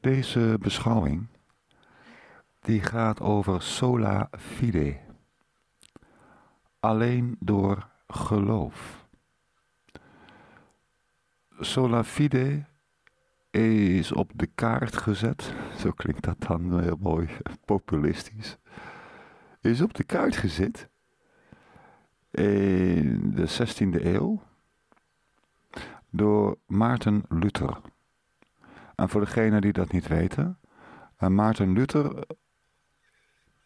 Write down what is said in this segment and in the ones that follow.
Deze beschouwing die gaat over sola fide. Alleen door geloof. Sola fide is op de kaart gezet. Zo klinkt dat dan heel mooi populistisch. Is op de kaart gezet in de 16e eeuw door Maarten Luther. En voor degenen die dat niet weten, eh, Maarten Luther eh,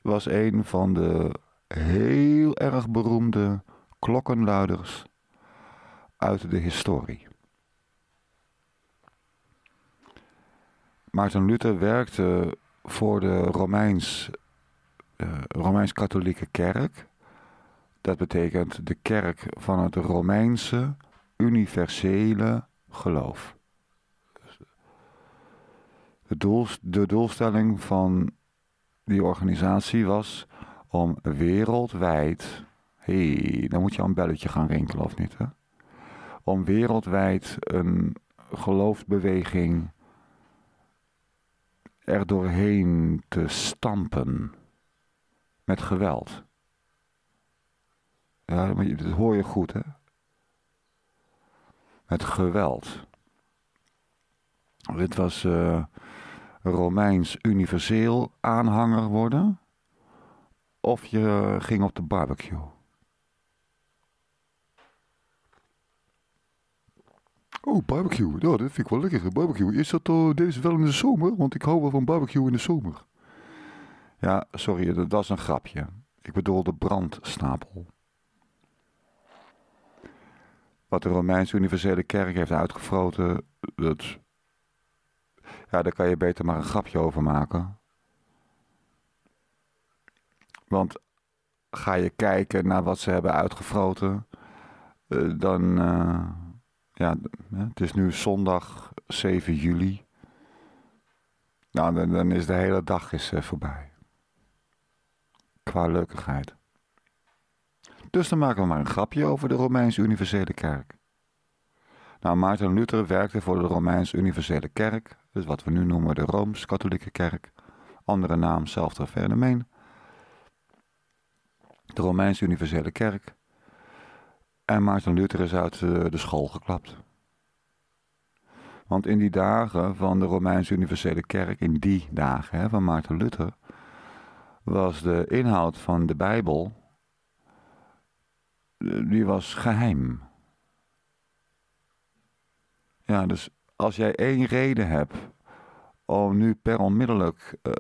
was een van de heel erg beroemde klokkenluiders uit de historie. Maarten Luther werkte voor de Romeins, eh, Romeins-Katholieke Kerk. Dat betekent de kerk van het Romeinse universele geloof doel, de doelstelling van die organisatie was om wereldwijd. Hé, hey, dan moet je al een belletje gaan rinkelen of niet, hè? Om wereldwijd een geloofsbeweging er doorheen te stampen met geweld. Ja, dat hoor je goed, hè? Met geweld. Dit was eh, Romeins universeel aanhanger worden? Of je ging op de barbecue? Oh, barbecue. Ja, dat vind ik wel lekker. Barbecue. Is dat eh, deze wel in de zomer? Want ik hou wel van barbecue in de zomer. Ja, sorry, dat, was is een grapje. Ik bedoel de brandstapel. Wat de Romeins Universele Kerk heeft uitgevroten, dat ja, daar kan je beter maar een grapje over maken. Want ga je kijken naar wat ze hebben uitgefroten, eh, dan. Eh, ja, het is nu zondag 7 juli. Nou, dan, is de hele dag is eh, voorbij. Qua leukigheid. Dus dan maken we maar een grapje over de Romeinse Universele Kerk. Nou, Maarten Luther werkte voor de Romeinse Universele Kerk dus wat we nu noemen de Rooms-Katholieke Kerk. Andere naam, zelfde fenomeen. De Romeinse Universele Kerk. En Maarten Luther is uit eh, de school geklapt. Want in die dagen van de Romeinse Universele Kerk, in die dagen hè, van Maarten Luther, was de inhoud van de Bijbel, eh, die was geheim. Ja, dus als jij één reden hebt om nu per onmiddellijk eh,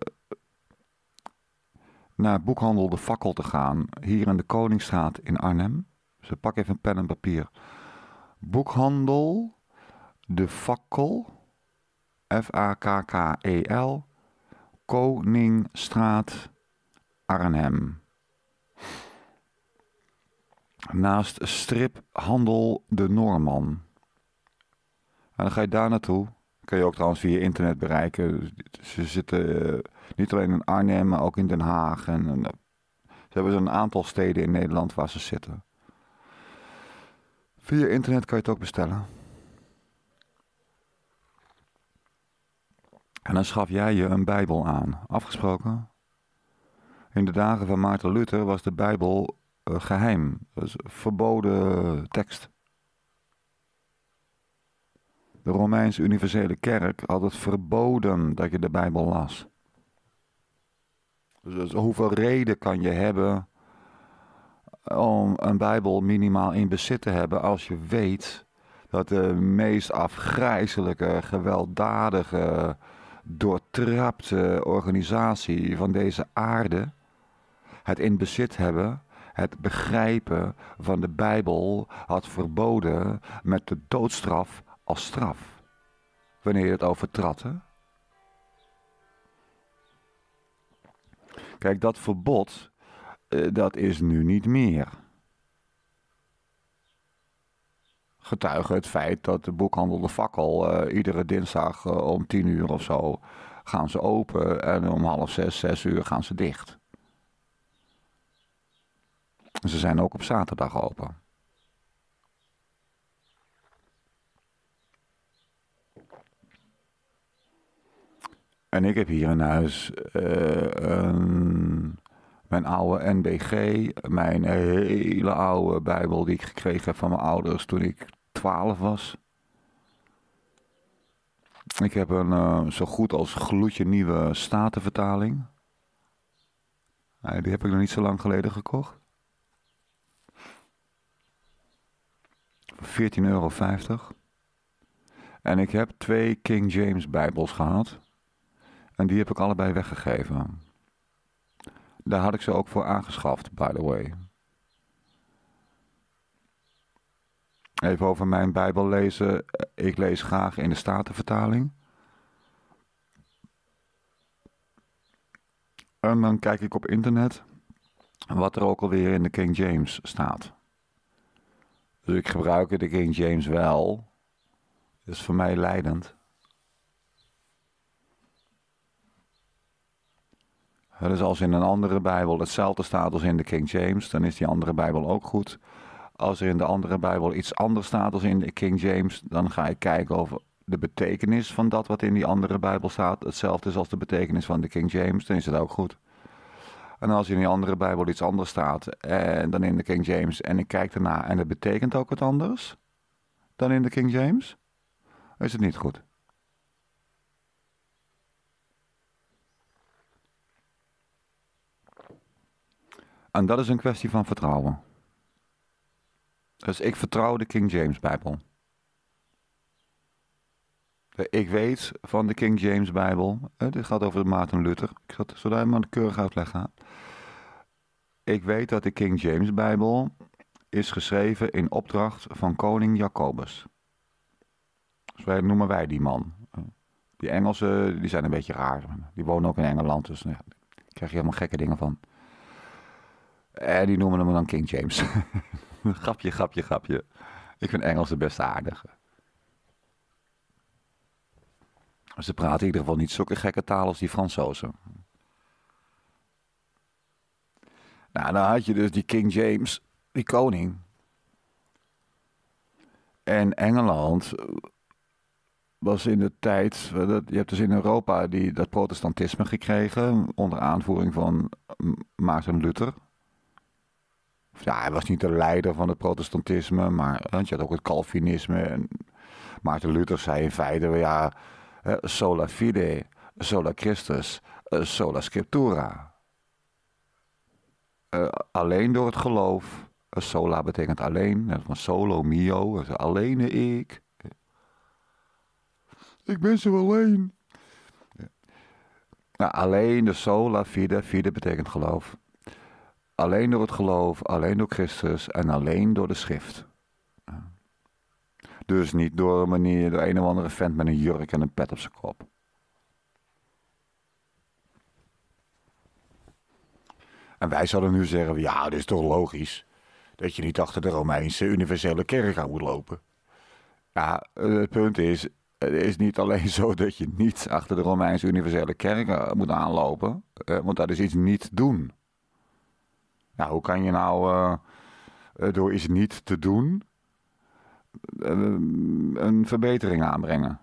naar boekhandel De Fakkel te gaan, hier in de Koningsstraat in Arnhem. Ze dus pak even een pen en papier. Boekhandel De Fakkel, F-A-K-K-E-L, Koningstraat Arnhem. Naast striphandel De Norman dan ga je daar naartoe. Kun je ook trouwens via internet bereiken. Dus ze zitten eh, niet alleen in Arnhem, maar ook in Den Haag. En, eh, ze hebben een aantal steden in Nederland waar ze zitten. Via internet kan je het ook bestellen. En dan schaf jij je een Bijbel aan. Afgesproken? In de dagen van Maarten Luther was de Bijbel eh, geheim. was verboden tekst. De Romeinse Universele Kerk had het verboden dat je de Bijbel las. Dus, dus hoeveel reden kan je hebben om een Bijbel minimaal in bezit te hebben als je weet dat de meest afgrijzelijke, gewelddadige, doortrapte organisatie van deze aarde het in bezit hebben, het begrijpen van de Bijbel had verboden met de doodstraf als straf wanneer je het overtrad. Hè? Kijk, dat verbod, eh, dat is nu niet meer. Getuige het feit dat de boekhandel De Fakkel uh, eh, iedere dinsdag eh, om tien uur of zo gaan ze open en om half zes, zes uur gaan ze dicht. Ze zijn ook op zaterdag open. En ik heb hier in huis eh, mijn oude NBG, mijn hele oude Bijbel die ik gekregen heb van mijn ouders toen ik 12 was. Ik heb een eh, zo goed als gloedje nieuwe statenvertaling. die heb ik nog niet zo lang geleden gekocht. Voor 14,50 euro. En ik heb twee King James Bijbels gehad. En die heb ik allebei weggegeven. Daar had ik ze ook voor aangeschaft, by the way. Even over mijn Bijbel lezen. Ik lees graag in de Statenvertaling. En dan kijk ik op internet wat er ook alweer in de King James staat. Dus ik gebruik de King James wel. Dat is voor mij leidend. Dat is als in een andere Bijbel hetzelfde staat als in de King James, dan is die andere Bijbel ook goed. Als er in de andere Bijbel iets anders staat als in de King James, dan ga ik kijken of de betekenis van dat wat in die andere Bijbel staat hetzelfde is als de betekenis van de King James, dan is het ook goed. En als in die andere Bijbel iets anders staat eh, dan in de King James en ik kijk ernaar en het betekent ook wat anders dan in de King James, is het niet goed. En dat is een kwestie van vertrouwen. Dus ik vertrouw de King James Bijbel. Eh, ik weet van de King James Bijbel. Eh, dit gaat over Maarten Luther. Ik zal het zo helemaal keurig uitleggen. Ik weet dat de King James Bijbel is geschreven in opdracht van koning Jacobus. Zo dus noemen wij die man. Eh, die Engelsen die zijn een beetje raar. Die wonen ook in Engeland, dus nou daar krijg je helemaal gekke dingen van. En eh, die noemen hem dan King James. grapje, grapje, grapje. Ik vind Engels de beste aardige. Ze praten in ieder geval niet zo gekke taal als die Fransozen. Nou, dan had je dus die King James, die koning. En Engeland eh, was in de tijd. Eh, je hebt dus in Europa die, dat protestantisme gekregen. onder aanvoering van Maarten Luther ja, hij was niet de leider van het protestantisme, maar eh, je had ook het Calvinisme. En Maarten Luther zei in feite, ja, sola fide, sola Christus, eh, sola scriptura. Eh, alleen door het geloof. sola betekent alleen, van solo, mio, alleen ik. Ik ben zo alleen. Ja. Nou, alleen de sola fide, fide betekent geloof alleen door het geloof, alleen door Christus en alleen door de schrift. Dus niet door een manier, door een of andere vent met een jurk en een pet op zijn kop. En wij zouden nu zeggen, ja, het is toch logisch dat je niet achter de Romeinse universele kerk aan moet lopen. Ja, het punt is, het is niet alleen zo dat je niet achter de Romeinse universele kerk eh, moet aanlopen, eh, want dat is iets niet doen. Nou, hoe kan je nou eh, eh, door iets niet te doen eh, een verbetering aanbrengen?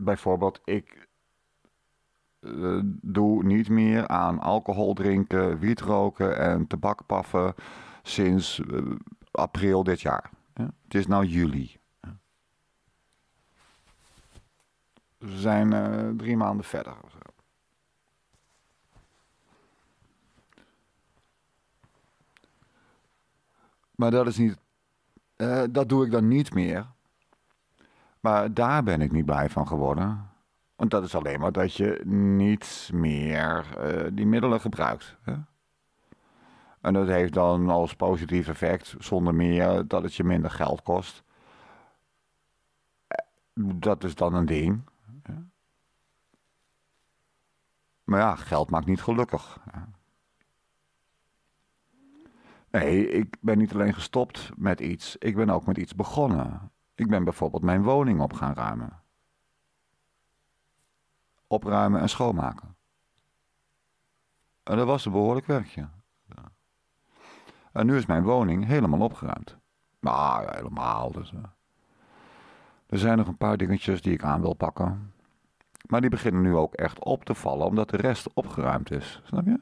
Bijvoorbeeld, ik doe niet meer aan alcohol drinken, wiet roken en tabak paffen sinds april dit jaar. Het is nu juli. We zijn drie maanden verder. Maar dat is niet. Eh, dat doe ik dan niet meer. Maar daar ben ik niet blij van geworden. Want dat is alleen maar dat je niet meer eh, die middelen gebruikt. Hè? En dat heeft dan als positief effect, zonder meer, dat het je minder geld kost. Eh, dat is dan een ding. Hè? Maar ja, geld maakt niet gelukkig. Nee, ik ben niet alleen gestopt met iets, ik ben ook met iets begonnen. Ik ben bijvoorbeeld mijn woning op gaan ruimen. Opruimen en schoonmaken. En dat was een behoorlijk werkje. Ja. En nu is mijn woning helemaal opgeruimd. Nou, helemaal. Dus, eh. Er zijn nog een paar dingetjes die ik aan wil pakken. Maar die beginnen nu ook echt op te vallen, omdat de rest opgeruimd is. Snap je?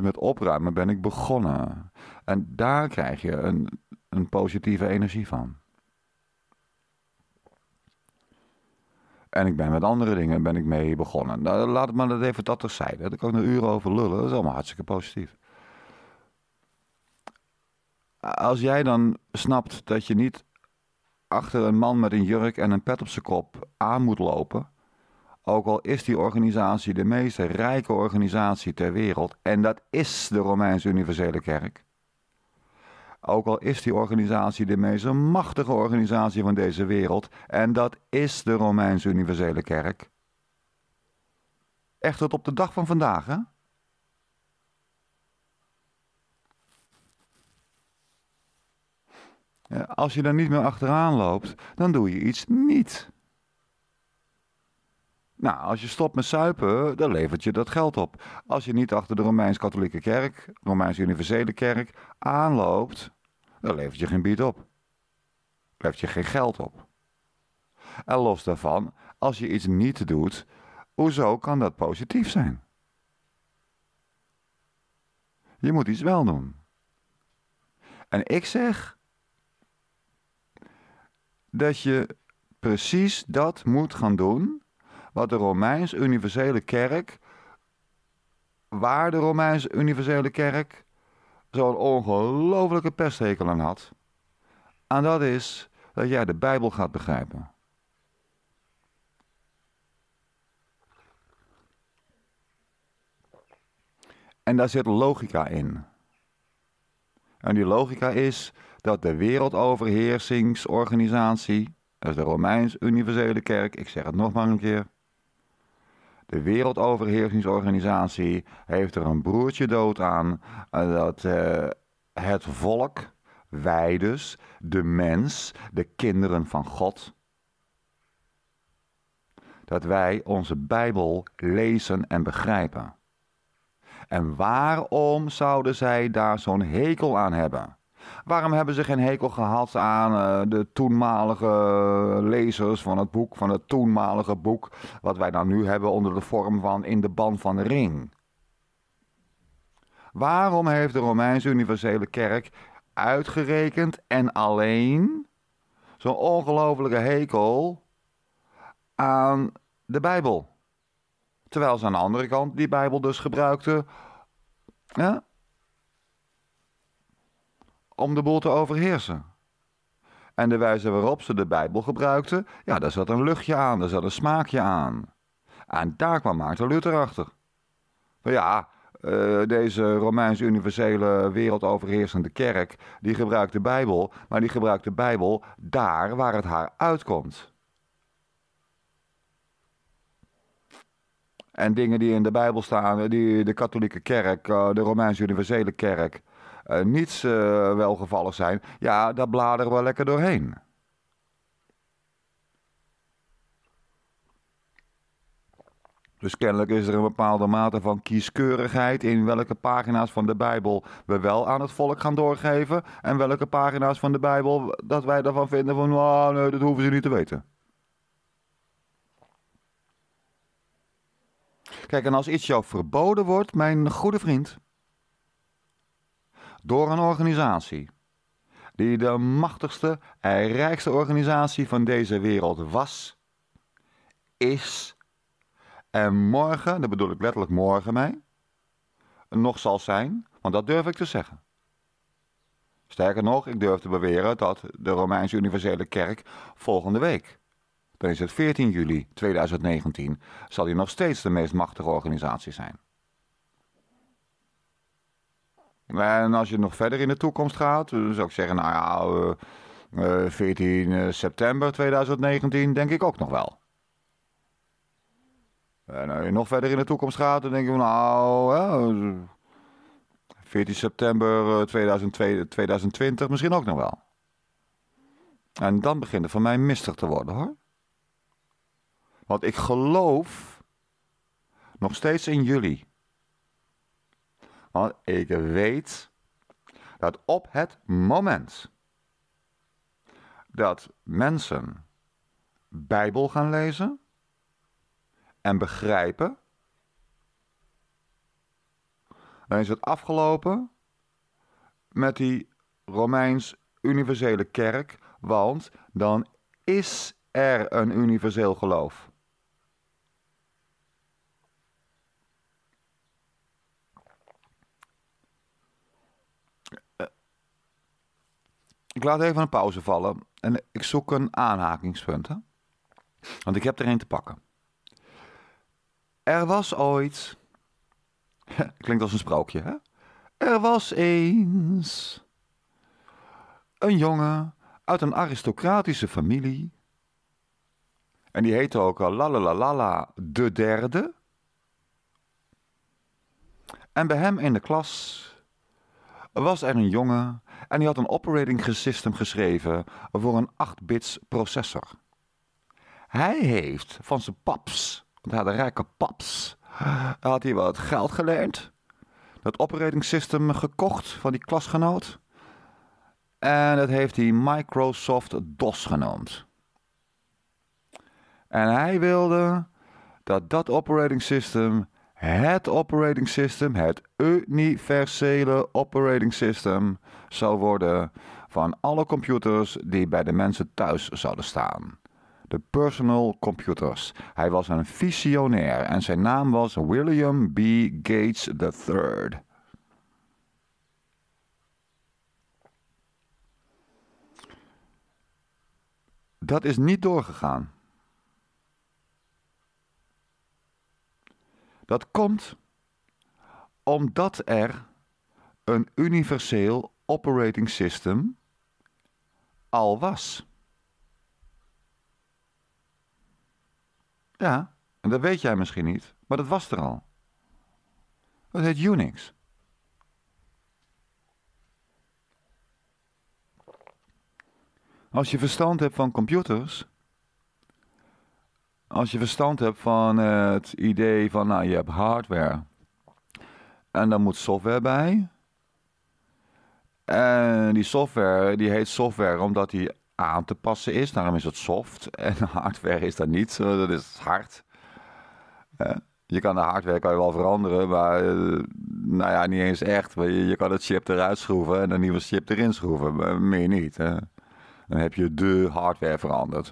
met opruimen ben ik begonnen. En daar krijg je een, een positieve energie van. En ik ben met andere dingen ben ik mee begonnen. Nou, laat het maar dat even dat terzijde. Daar Ik ik een uren over lullen. Dat is allemaal hartstikke positief. Als jij dan snapt dat je niet achter een man met een jurk en een pet op zijn kop aan moet lopen. Ook al is die organisatie de meest rijke organisatie ter wereld, en dat is de Romeinse Universele Kerk. Ook al is die organisatie de meest machtige organisatie van deze wereld, en dat is de Romeinse Universele Kerk. Echt tot op de dag van vandaag, hè? Als je daar niet meer achteraan loopt, dan doe je iets niet. Nou, als je stopt met suipen, dan levert je dat geld op. Als je niet achter de Romeins-Katholieke Kerk, Romeins-Universele Kerk aanloopt, dan levert je geen bied op. Levert je geen geld op. En los daarvan, als je iets niet doet, hoezo kan dat positief zijn? Je moet iets wel doen. En ik zeg dat je precies dat moet gaan doen wat de Romeins Universele Kerk, waar de Romeins Universele Kerk zo'n ongelofelijke pesthekel aan had. En dat is dat jij de Bijbel gaat begrijpen. En daar zit logica in. En die logica is dat de wereldoverheersingsorganisatie, dat is de Romeins Universele Kerk, ik zeg het nog maar een keer, de Wereldoverheersingsorganisatie heeft er een broertje dood aan dat eh, het volk, wij dus, de mens, de kinderen van God, dat wij onze Bijbel lezen en begrijpen. En waarom zouden zij daar zo'n hekel aan hebben? Waarom hebben ze geen hekel gehad aan eh, de toenmalige eh, lezers van het boek, van het toenmalige boek, wat wij dan nou nu hebben onder de vorm van In de Ban van de Ring? Waarom heeft de Romeinse Universele Kerk uitgerekend en alleen zo'n ongelofelijke hekel aan de Bijbel? Terwijl ze aan de andere kant die Bijbel dus gebruikten ja, om de boel te overheersen. En de wijze waarop ze de Bijbel gebruikten, ja, daar zat een luchtje aan, daar zat een smaakje aan. En daar kwam Maarten Luther achter. Maar ja, eh, deze Romeinse universele wereldoverheersende kerk, die gebruikt de Bijbel, maar die gebruikt de Bijbel daar waar het haar uitkomt. En dingen die in de Bijbel staan, eh, die de katholieke kerk, eh, de Romeinse universele kerk, eh, niets eh, welgevallig zijn, ja, daar bladeren we lekker doorheen. Dus kennelijk is er een bepaalde mate van kieskeurigheid in welke pagina's van de Bijbel we wel aan het volk gaan doorgeven en welke pagina's van de Bijbel dat wij daarvan vinden van, oh, nee, dat hoeven ze niet te weten. Kijk, en als iets jou verboden wordt, mijn goede vriend, door een organisatie die de machtigste en rijkste organisatie van deze wereld was, is en morgen, dat bedoel ik letterlijk morgen mij, nog zal zijn, want dat durf ik te zeggen. Sterker nog, ik durf te beweren dat de Romeinse Universele Kerk volgende week, dan is het 14 juli 2019, zal die nog steeds de meest machtige organisatie zijn. En als je nog verder in de toekomst gaat, dan zou ik zeggen, nou ja, uh, eh, 14 eh, eh, september 2019 denk ik ook nog wel. En als je nog verder in de toekomst gaat, dan denk je, nou, uh, 14 september 2002, 2020 misschien ook nog wel. En dan begint het van mij mistig te worden hoor. Want ik geloof nog steeds in jullie. Want ik weet dat op het moment dat mensen Bijbel gaan lezen en begrijpen, dan is het afgelopen met die Romeins universele kerk, want dan is er een universeel geloof. Ik laat even een pauze vallen en ik zoek een aanhakingspunt. Hè? Want ik heb er een te pakken. Er was ooit. Klinkt als een sprookje, hè? Er was eens. Een jongen uit een aristocratische familie. En die heette ook al Lalalalala de Derde. En bij hem in de klas was er een jongen en hij had een operating system geschreven voor een 8-bits processor. Hij heeft van zijn paps, want hij had een rijke paps, had hij wat geld geleend. Dat operating system gekocht van die klasgenoot. En dat heeft hij Microsoft DOS genoemd. En hij wilde dat dat operating system het operating system, het universele operating system, zou worden van alle computers die bij de mensen thuis zouden staan. De personal computers. Hij was een visionair en zijn naam was William B. Gates III. Dat is niet doorgegaan. Dat komt omdat er een universeel operating system al was. Ja, en dat weet jij misschien niet, maar dat was er al. Dat heet Unix. Als je verstand hebt van computers, als je verstand hebt van het idee van, nou, je hebt hardware. En dan moet software bij. En die software, die heet software omdat die aan te passen is. Daarom is het soft. En hardware is dat niet. Dat is hard. Je kan de hardware kan je wel veranderen, maar eh, nou ja, niet eens echt. Je kan het chip eruit schroeven en een nieuwe chip erin schroeven. Meer niet. Dan heb je de hardware veranderd.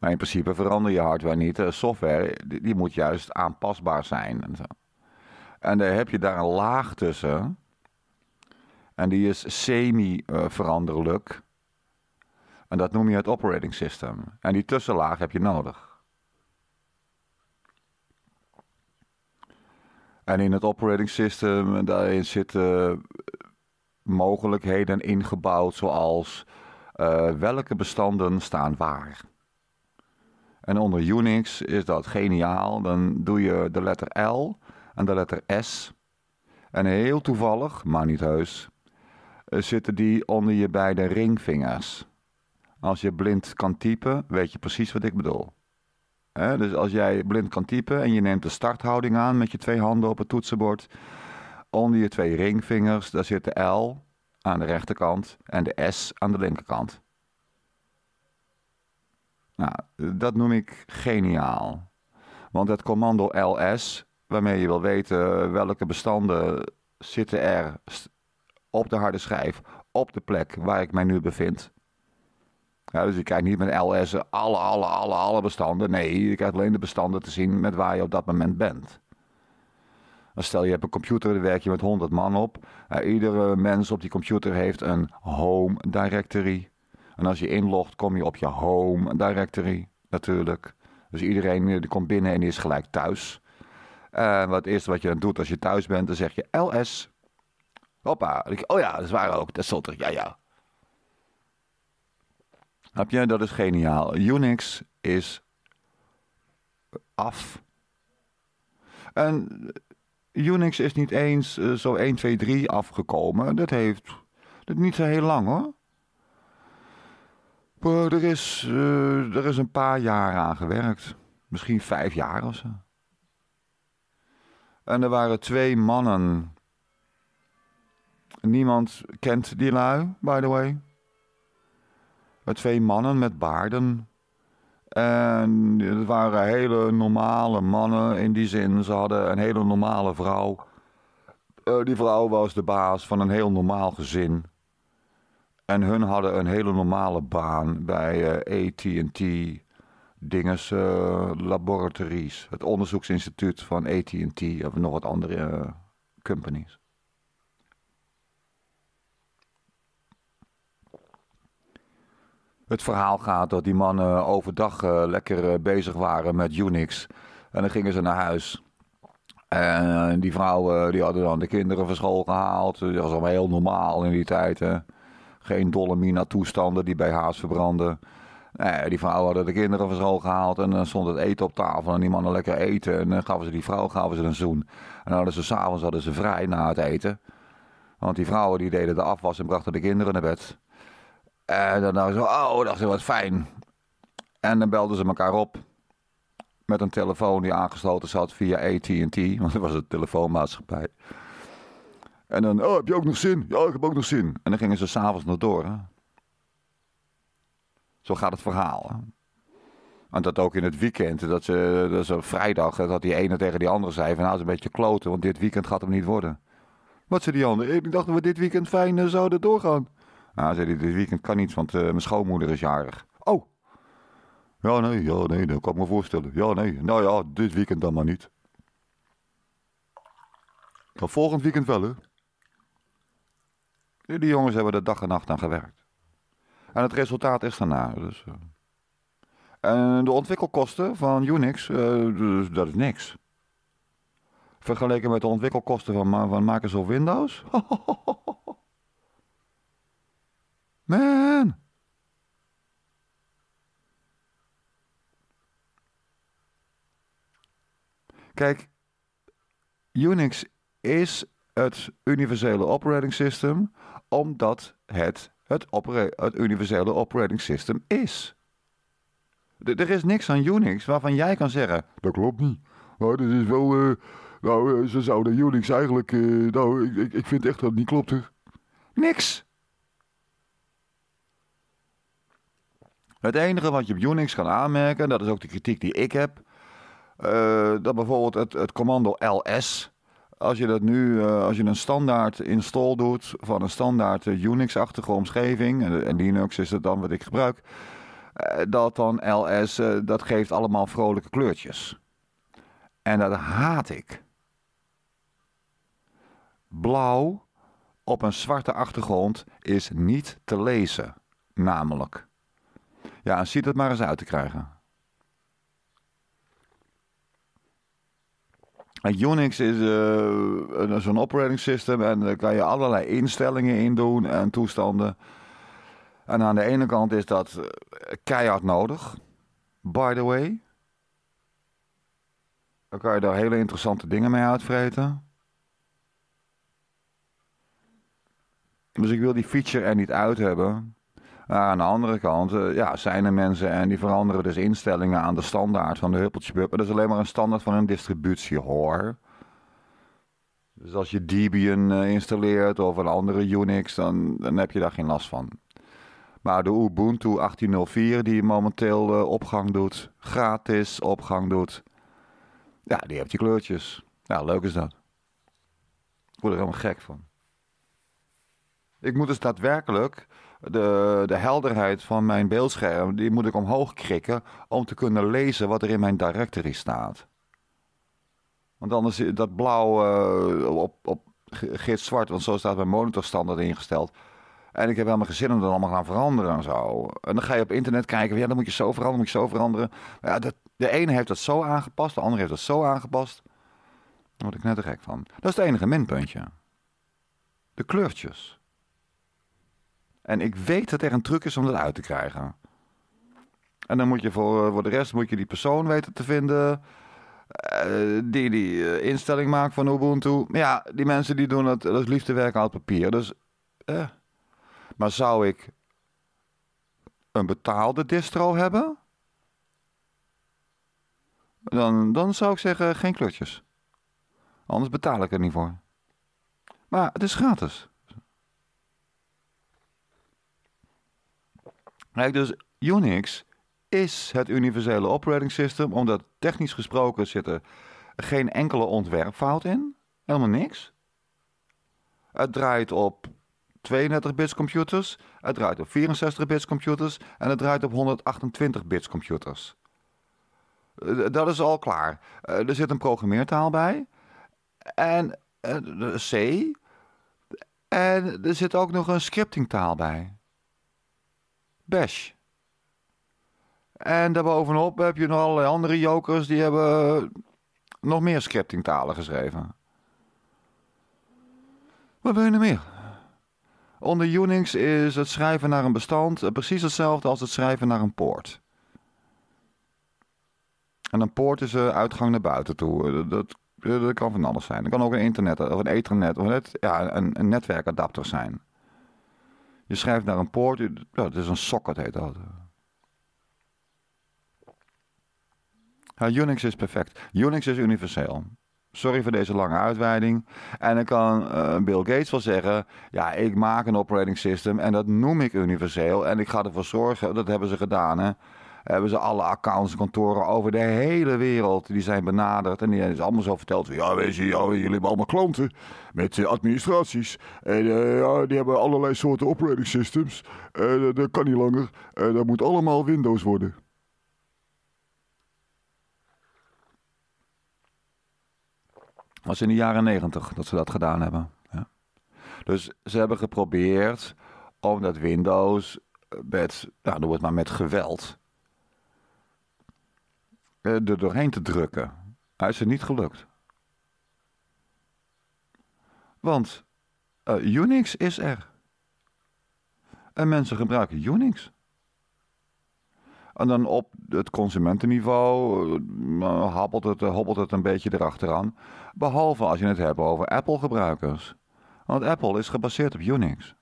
Maar in principe verander je hardware niet. De eh, software die, moet juist aanpasbaar zijn. En, zo. en dan heb je daar een laag tussen. En die is semi-veranderlijk. En dat noem je het operating system. En die tussenlaag heb je nodig. En in het operating system, daarin zitten eh, mogelijkheden ingebouwd, zoals eh, welke bestanden staan waar. En onder Unix is dat geniaal. Dan doe je de letter L en de letter S. En heel toevallig, maar niet heus, eh, zitten die onder je beide ringvingers. Als je blind kan typen, weet je precies wat ik bedoel. dus als jij blind kan typen en je neemt de starthouding aan met je twee handen op het toetsenbord, onder je twee ringvingers, daar zit de L aan de rechterkant en de S aan de linkerkant. Nou, dat noem ik geniaal. Want het commando ls, waarmee je wil weten welke bestanden zitten er op de harde schijf, op de plek waar ik mij nu bevind. Ja, dus je kijkt niet met ls alle, alle, alle, alle bestanden. Nee, je krijgt alleen de bestanden te zien met waar je op dat moment bent. stel je hebt een computer, daar werk je met 100 man op. iedere mens op die computer heeft een home directory. En als je inlogt, kom je op je home directory natuurlijk. Dus iedereen eh, die komt binnen en die is gelijk thuis. En eh, wat het eerste wat je dan doet als je thuis bent, dan zeg je ls. Hoppa. Oh ja, dat is waar ook. Dat is Ja, ja. Heb je? Dat is geniaal. Unix is af. En Unix is niet eens eh, zo 1, 2, 3 afgekomen. Dat heeft dat niet zo heel lang hoor. Er is, eh, er is een paar jaar aan gewerkt. Misschien vijf jaar of zo. En er waren twee mannen. Niemand kent die lui, by the way. Maar twee mannen met baarden. En het waren hele normale mannen in die zin. Ze hadden een hele normale vrouw. Eh, die vrouw was de baas van een heel normaal gezin. En hun hadden een hele normale baan bij eh, ATT dinges uh, laboratories. Het onderzoeksinstituut van ATT of nog wat andere eh, companies. Het verhaal gaat dat die mannen overdag lekker bezig waren met Unix. En dan gingen ze naar huis. En die vrouwen die hadden dan de kinderen van school gehaald. Dat was allemaal heel normaal in die tijd. Hè. Geen Dolomina-toestanden die bij haas verbranden. die vrouwen hadden de kinderen van school gehaald en dan eh, stond het eten op tafel en die mannen lekker eten. En dan eh, gaven ze die vrouw gaven ze een zoen. En dan hadden ze s'avonds hadden ze vrij na het eten. Want die vrouwen die deden de afwas en brachten de kinderen naar bed. En dan dachten ze, oh, dat is wat fijn. En dan belden ze elkaar op met een telefoon die aangesloten zat via AT&T, want dat was een telefoonmaatschappij. En dan, oh, heb je ook nog zin? Ja, ik heb ook nog zin. En dan gingen ze s'avonds nog door. Hè? Zo gaat het verhaal. En dat ook in het weekend, dat ze, dat ze vrijdag, eh, dat die ene tegen die andere zei: van nou is een beetje kloten, want dit weekend gaat hem niet worden. Wat zei die andere? Ik dacht dat we dit weekend fijn eh, zouden doorgaan. Nou, zei hij: dit weekend kan niet, want eh, mijn schoonmoeder is jarig. Oh. Ja, nee, ja, nee, dat kan ik me voorstellen. Ja, nee, nou ja, dit weekend dan maar niet. Dan volgend weekend wel, hè? Die jongens hebben er dag en nacht aan gewerkt. En het resultaat is daarna. Dus, eh. En de ontwikkelkosten van Unix, eh, dus, dat is niks. Vergeleken met de ontwikkelkosten van, van Microsoft Windows. Man! Kijk, Unix is het universele operating system, omdat het het, het universele operating system is. er is niks aan Unix waarvan jij kan zeggen, dat klopt niet. Nou, dit is wel, eh, nou, eh, ze zouden Unix eigenlijk, eh, nou, ik, ik vind echt dat het niet klopt. Hè. Niks. Het enige wat je op Unix kan aanmerken, en dat is ook de kritiek die ik heb, dat bijvoorbeeld het, het commando ls, als je dat nu, eh, als je een standaard install doet van een standaard eh, Unix-achtige omgeving, en, en, Linux is het dan wat ik gebruik, eh, dat dan LS, dat geeft allemaal vrolijke kleurtjes. En dat haat ik. Blauw op een zwarte achtergrond is niet te lezen, namelijk. Ja, ziet het maar eens uit te krijgen. Unix is uh, zo'n operating system en daar kan je allerlei instellingen in doen en toestanden. En aan de ene kant is dat eh, keihard nodig, by the way. Dan kan je daar hele interessante dingen mee uitvreten. Dus ik wil die feature er niet uit hebben aan de andere kant eh, ja, zijn er mensen en die veranderen dus instellingen aan de standaard van de huppeltje dat is alleen maar een standaard van een distributie hoor. Dus als je Debian eh, installeert of een andere Unix, dan, dan heb je daar geen last van. Maar de Ubuntu 1804, die momenteel eh, opgang doet, gratis opgang doet, ja, die heeft je kleurtjes. Ja, leuk is dat. Ik word er helemaal gek van. Ik moet dus daadwerkelijk de, de helderheid van mijn beeldscherm, die moet ik omhoog krikken om te kunnen lezen wat er in mijn directory staat. Want anders dat blauw eh, op, op gids zwart, want zo staat mijn monitorstandaard ingesteld. En ik heb helemaal geen zin om dat allemaal gaan veranderen en zo. En dan ga je op internet kijken, ja, dan moet je zo veranderen, moet je zo veranderen. Ja, dat, de ene heeft dat zo aangepast, de andere heeft dat zo aangepast. Daar word ik net gek van. Dat is het enige minpuntje. De kleurtjes. En ik weet dat er een truc is om dat uit te krijgen. En dan moet je voor, eh, voor de rest moet je die persoon weten te vinden. Eh, die die eh, instelling maakt van Ubuntu. Maar ja, die mensen die doen dat, dat is werken aan het papier. Dus, eh. Maar zou ik een betaalde distro hebben? Dan, dan zou ik zeggen geen klutjes. Anders betaal ik er niet voor. Maar het is gratis. Kijk, dus Unix is het universele operating system, omdat technisch gesproken zit er geen enkele ontwerpfout in. Helemaal niks. Het draait op 32-bits computers, het draait op 64-bits computers en het draait op 128-bits computers. Eh, dat is al klaar. Eh, er zit een programmeertaal bij. En eh, C. En er zit ook nog een scriptingtaal bij. Bash. En daarbovenop heb je nog allerlei andere jokers die hebben nog meer talen geschreven. Wat wil je nog meer? Onder Unix is het schrijven naar een bestand precies hetzelfde als het schrijven naar een poort. En een poort is een uitgang naar buiten toe. Dat, dat kan van alles zijn. Dat kan ook een internet of een ethernet of ja, een, een netwerkadapter zijn. Je schrijft naar een poort, het is een socket heet dat. Unix is perfect. Unix is universeel. Sorry voor deze lange uitweiding. En dan kan eh, Bill Gates wel zeggen: Ja, ik maak een operating system en dat noem ik universeel. En ik ga ervoor zorgen, dat hebben ze gedaan, hè, hebben ze alle accounts, kantoren over de hele wereld. Die zijn benaderd en die is allemaal zo verteld. Ja, weet je, ja, jullie hebben allemaal klanten met eh, administraties. En eh, ja, die hebben allerlei soorten operating systems. Uh, eh, dat, kan niet langer. dat moet allemaal Windows worden. Dat was in de jaren negentig dat ze dat gedaan hebben. Ja. Dus ze hebben geprobeerd om dat Windows met, nou, noem maar met geweld eh, er doorheen te drukken. Hij is er niet gelukt. Want eh, Unix is er. En mensen gebruiken Unix. En dan op het consumentenniveau uh, eh, hobbelt, het, hobbelt het een beetje erachteraan. Behalve als je het hebt over Apple-gebruikers. Want Apple is gebaseerd op Unix.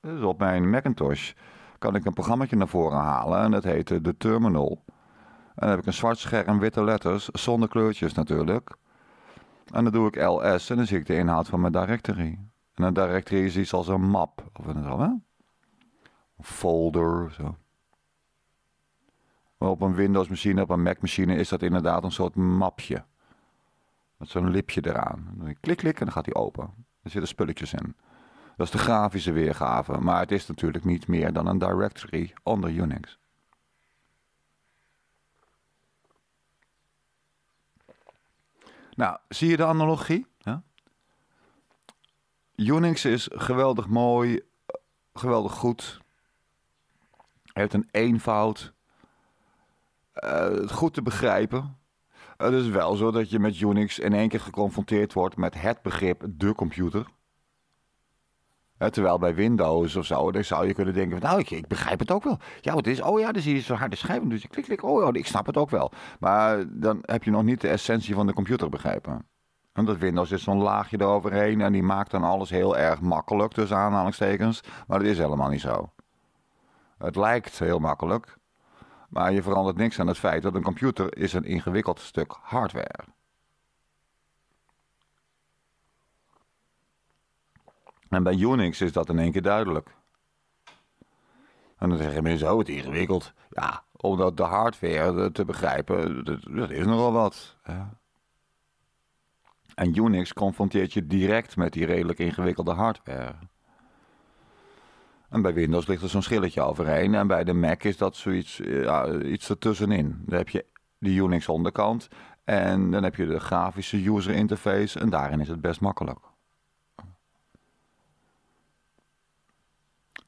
Dus op mijn Macintosh kan ik een programmaatje naar voren halen en dat heet eh, de Terminal. En dan heb ik een zwart scherm, witte letters, zonder kleurtjes natuurlijk. En dan doe ik LS en dan zie ik de inhoud van mijn directory. En een directory is iets als een map, of een zo, hè? folder, zo. Maar op een Windows-machine, op een Mac-machine is dat inderdaad een soort mapje. Met zo'n lipje eraan. Dan doe je klik, klik en dan gaat die open. Er zitten spulletjes in. Dat is de grafische weergave, maar het is natuurlijk niet meer dan een directory onder Unix. Nou, zie je de analogie? Ja? Unix is geweldig mooi, geweldig goed. Heeft een eenvoud. Uh, goed te begrijpen. Het is wel zo dat je met Unix in één keer geconfronteerd wordt met het begrip de computer terwijl bij Windows of zo, dan zou je kunnen denken: van, Nou, ik, begrijp het ook wel. Ja, wat is? Oh ja, dus zie is zo'n harde schijf. Dus ik klik, klik. Oh ja, ik snap het ook wel. Maar dan heb je nog niet de essentie van de computer begrepen. Omdat Windows is zo'n laagje eroverheen en die maakt dan alles heel erg makkelijk, tussen aanhalingstekens. Maar dat is helemaal niet zo. Het lijkt heel makkelijk, maar je verandert niks aan het feit dat een computer is een ingewikkeld stuk hardware En bij Unix is dat in één keer duidelijk. En dan zeggen mensen, oh, het ingewikkeld. Ja, omdat de hardware te begrijpen, dat, dat is nogal wat. En Unix confronteert je direct met die redelijk ingewikkelde hardware. En bij Windows ligt er zo'n schilletje overheen. En bij de Mac is dat zoiets iets ertussenin. Dan heb je de Unix onderkant. En dan heb je de grafische user interface. En daarin is het best makkelijk.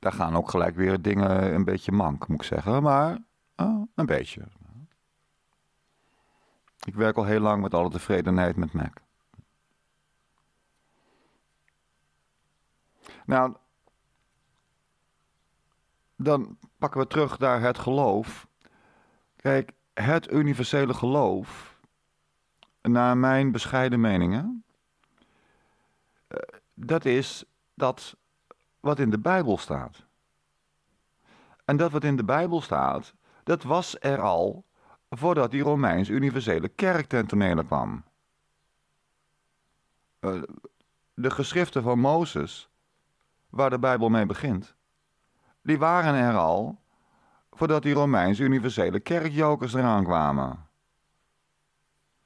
daar gaan ook gelijk weer dingen een beetje mank, moet ik zeggen. Maar eh, een beetje. Ik werk al heel lang met alle tevredenheid met Mac. Nou, dan pakken we terug naar het geloof. Kijk, het universele geloof, naar mijn bescheiden meningen, eh, dat is dat wat in de Bijbel staat. En dat wat in de Bijbel staat, dat was er al voordat die Romeins universele kerk ten kwam. Eh, de geschriften van Mozes, waar de Bijbel mee begint, die waren er al voordat die Romeins universele kerkjokers eraan kwamen.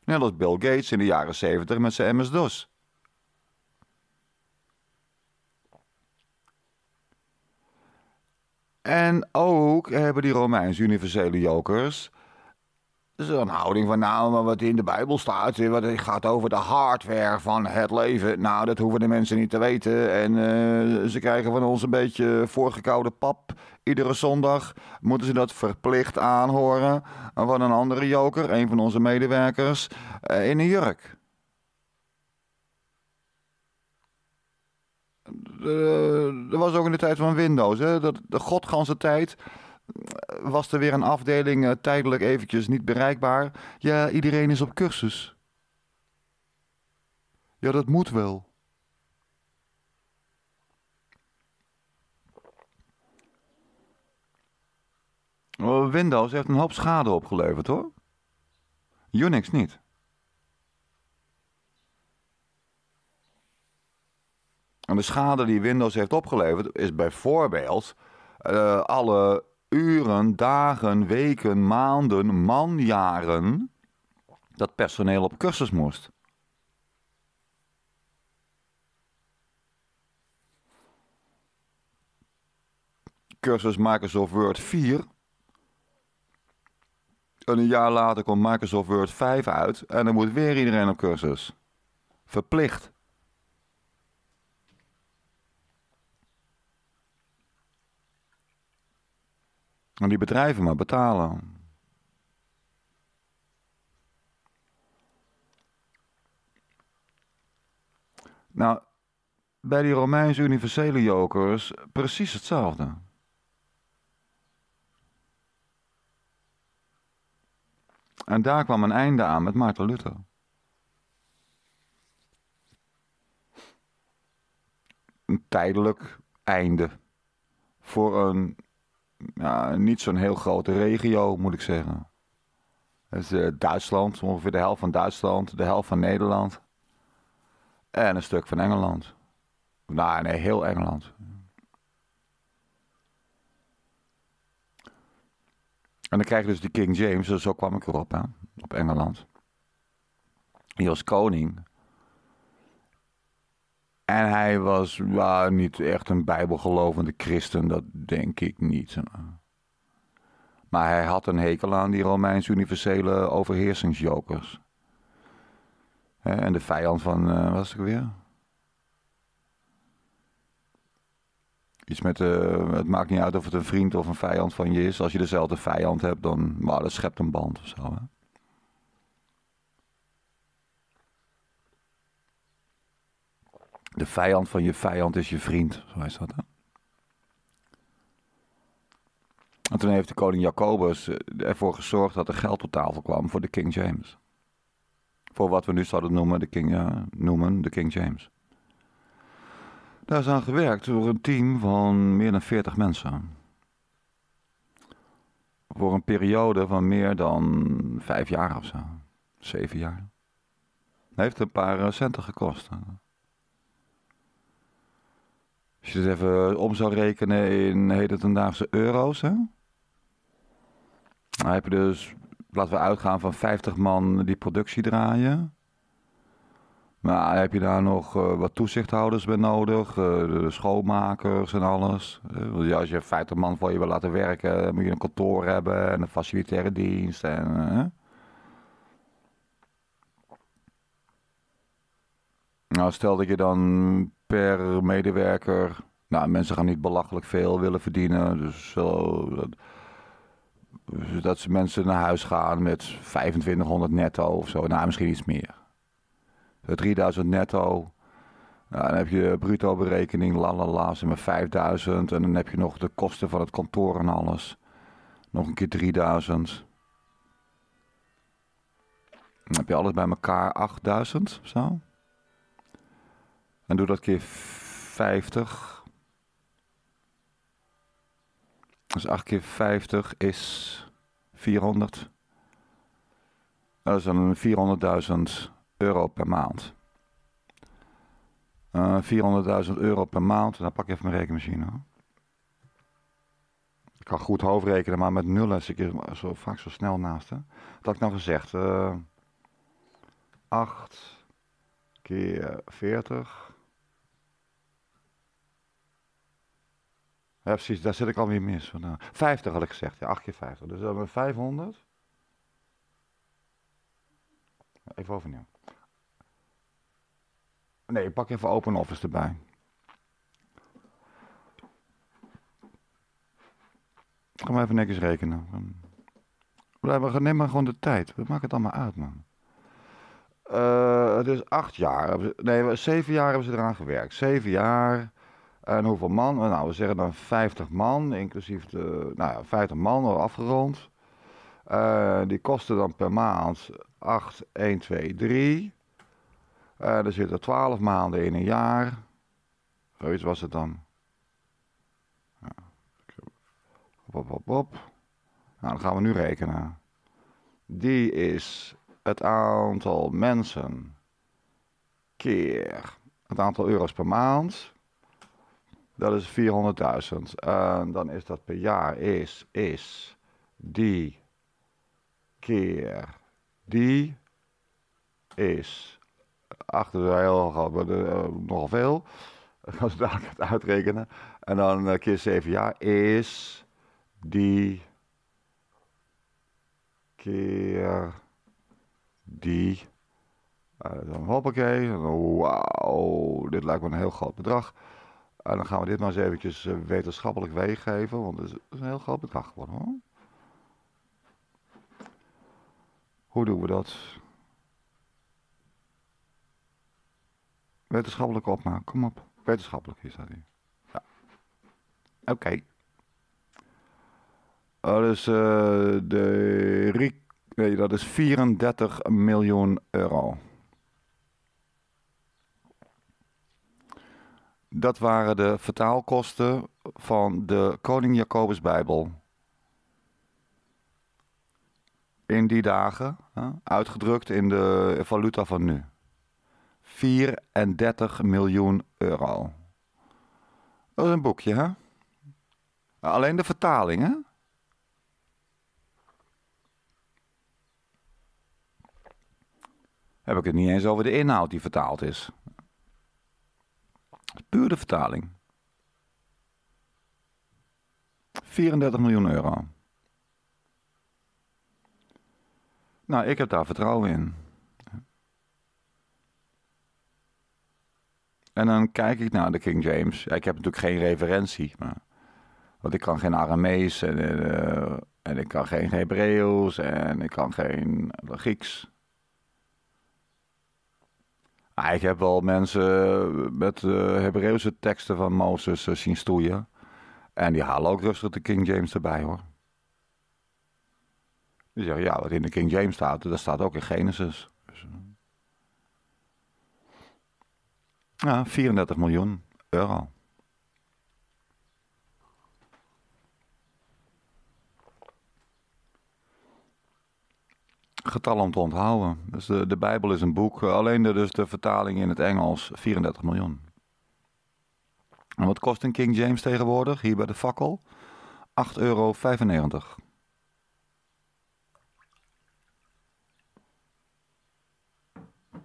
Net als Bill Gates in de jaren 70 met zijn MS-DOS. En ook hebben die Romeins universele jokers een houding van nou, maar wat in de Bijbel staat, wat gaat over de hardware van het leven. Nou, dat hoeven de mensen niet te weten. En eh, ze krijgen van ons een beetje voorgekoude pap. Iedere zondag moeten ze dat verplicht aanhoren van een andere joker, een van onze medewerkers, eh, in een jurk. dat eh, was ook in de tijd van Windows. Hè? Dat, de godganse tijd eh, was er weer een afdeling eh, tijdelijk eventjes niet bereikbaar. Ja, iedereen is op cursus. Ja, dat moet wel. Oh, Windows heeft een hoop schade opgeleverd hoor. Unix niet. En de schade die Windows heeft opgeleverd is bijvoorbeeld eh, alle uren, dagen, weken, maanden, manjaren dat personeel op cursus moest. Cursus Microsoft Word 4. En een jaar later komt Microsoft Word 5 uit en dan moet weer iedereen op cursus. Verplicht. En die bedrijven maar betalen. Nou, bij die Romeinse universele jokers precies hetzelfde. En daar kwam een einde aan met Maarten Luther. Een tijdelijk einde voor een ja, niet zo'n heel grote regio, moet ik zeggen. Het uh, Duitsland, ongeveer de helft van Duitsland, de helft van Nederland. En een stuk van Engeland. Nou, nee, heel Engeland. En dan krijg je dus die King James, dus zo kwam ik erop, op Engeland. Die als koning en hij was niet echt een bijbelgelovende christen, dat denk ik niet. Maar hij had een hekel aan die Romeins universele overheersingsjokers. En de vijand van, eh, wat was het weer? Iets met, uh, het maakt niet uit of het een vriend of een vijand van je is. Als je dezelfde vijand hebt, dan, maar dat schept een band of zo. Hè? De vijand van je vijand is je vriend. Zo is dat, En toen heeft de koning Jacobus eh, ervoor gezorgd dat er geld op tafel kwam voor de King James. Voor wat we nu zouden noemen de King, eh, noemen de King James. Daar is aan gewerkt door een team van meer dan 40 mensen. Voor een periode van meer dan vijf jaar of zo. Zeven jaar. Dat heeft een paar eh, centen gekost. Als je het even eh, om zou rekenen in hedendaagse euro's, hè? Dan heb je dus, laten we uitgaan van 50 man die productie draaien. Maar heb je daar nog eh, wat toezichthouders bij nodig? Eh, de schoonmakers en alles? Uh, als je 50 man voor je wil laten werken, dan moet je een kantoor hebben en een facilitaire dienst. En, nou, stel dat je dan per medewerker. Nou, mensen gaan niet belachelijk veel willen verdienen. Dus zo. Dat, ze mensen naar huis gaan met 2500 netto of zo. Nou, misschien iets meer. 3000 netto. Nou, dan heb je bruto berekening, la la la, maar 5000. En dan heb je nog de kosten van het kantoor en alles. Nog een keer 3000. Dan heb je alles bij elkaar 8000 of zo. En doe dat keer 50. Dus 8 keer 50 is 400. Dat is dan 400.000 euro per maand. Uh, eh, 400.000 euro per maand. Dan nou, pak ik even mijn rekenmachine. Ik kan goed hoofdrekenen, maar met nullen is ik er zo, vaak zo snel naast. Hè? Wat had ik nou gezegd? Uh, eh, 8 keer 40 Ja, precies, daar zit ik alweer mis. Van, 50 had ik gezegd, ja, 8 keer 50. Dus dan 500. Even overnieuw. Nee, ik pak even Open Office erbij. Kom ga maar even netjes rekenen. We nemen maar gewoon de tijd. We maken het allemaal uit, man. Eh, het is acht jaar. Nee, zeven jaar hebben ze eraan gewerkt. Zeven jaar. En hoeveel man? Nou, we zeggen dan 50 man, inclusief de nou ja, 50 man afgerond. Uh, die kosten dan per maand 8, 1, 2, 3. er zitten 12 maanden in een jaar. Zoiets was het dan. Ja. Hop, hop, hop. Nou, dan gaan we nu rekenen. Die is het aantal mensen keer het aantal euro's per maand dat is 400.000. En ehm, dan is dat per jaar is, is, die, keer, die, is. Achter de heel, uh, eh, nogal veel. Als we dadelijk het uitrekenen. En dan eh, keer 7 jaar is, die, keer, die. Uh, dan hoppakee. Wauw, dit lijkt me een heel groot bedrag. En ah, dan gaan we dit maar eens eventjes eh, wetenschappelijk weeggeven, want het is een heel groot bedrag geworden hoor. Hoe doen we dat? Wetenschappelijk opmaak, kom op. Wetenschappelijk is dat hier. Ja. Oké. Oh, dat is eh, de... Nee, dat is 34 miljoen euro. Dat waren de vertaalkosten van de Koning Jacobus Bijbel. In die dagen, uitgedrukt in de valuta van nu. 34 miljoen euro. Dat is een boekje, hè? Alleen de vertaling, hè? Heb ik het niet eens over de inhoud die vertaald is. Puur de vertaling. 34 miljoen euro. Nou, ik heb daar vertrouwen in. En dan kijk ik naar de King James. ik heb natuurlijk geen referentie. Maar, want ik kan geen Aramees en, eh, en ik kan geen Hebreeuws en ik kan geen Grieks. Ah, ik heb wel mensen eh, met uh, Hebreeuwse teksten van Mozes eh, zien stoeien. En die halen ook rustig de King James erbij hoor. Die zeggen, ja, wat in de King James staat, dat staat ook in Genesis. ja, 34 miljoen euro. getal om te onthouden. Dus de, de Bijbel is een boek. Eh, alleen de, dus de vertaling in het Engels 34 miljoen. En wat kost een King James tegenwoordig hier bij de fakkel? 8,95 euro.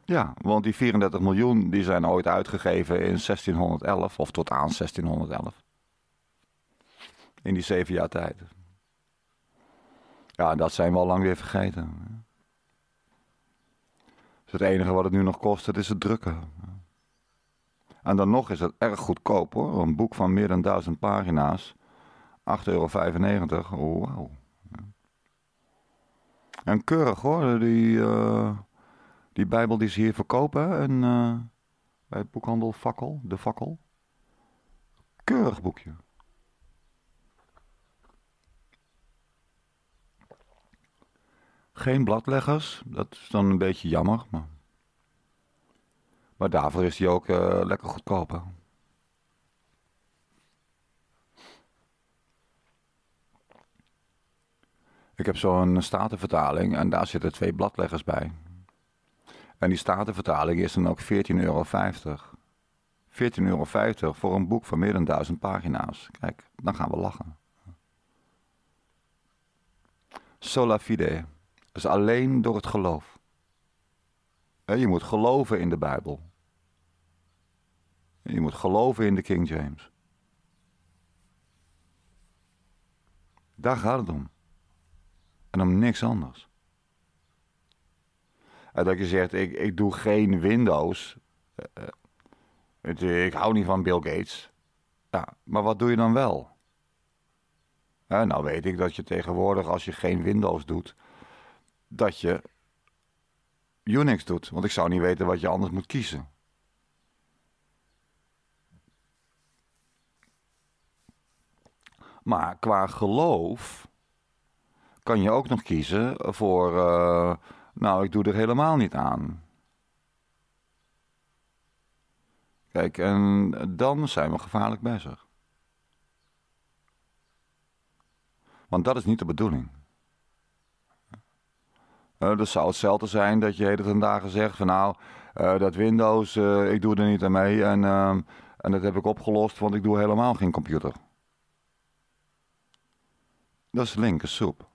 Ja, want die 34 miljoen die zijn ooit uitgegeven in 1611 of tot aan 1611. In die zeven jaar tijd. Ja, dat zijn we al lang weer vergeten. Dus het enige wat het nu nog kost, dat is het drukken. En dan nog is het erg goedkoop hoor. Een boek van meer dan 1000 pagina's. 8,95 euro. Oh, wauw. En keurig hoor, die, eh, die Bijbel die ze hier verkopen. Eh, bij het boekhandel Fakkel, de Fakkel. Keurig boekje. Geen bladleggers, dat is dan een beetje jammer. Maar, maar daarvoor is die ook eh, lekker goedkoper. Ik heb zo'n statenvertaling en daar zitten twee bladleggers bij. En die statenvertaling is dan ook 14,50 euro. 14,50 euro voor een boek van meer dan 1000 pagina's. Kijk, dan gaan we lachen. Sola fide. Dat is alleen door het geloof. Je moet geloven in de Bijbel. Je moet geloven in de King James. Daar gaat het om. En om niks anders. En dat je zegt, ik, ik doe geen Windows. Eh, eh, ik hou niet van Bill Gates. Ja, maar wat doe je dan wel? nou weet ik dat je tegenwoordig, als je geen Windows doet, dat je Unix doet. Want ik zou niet weten wat je anders moet kiezen. Maar qua geloof kan je ook nog kiezen voor, eh, nou, ik doe er helemaal niet aan. Kijk, en dan zijn we gevaarlijk bezig. Want dat is niet de bedoeling. Uh, dat zou hetzelfde zijn dat je het vandaag dagen zegt van nou, eh, dat Windows, eh, ik doe er niet aan mee. En, ehm, en dat heb ik opgelost, want ik doe helemaal geen computer. Dat is soep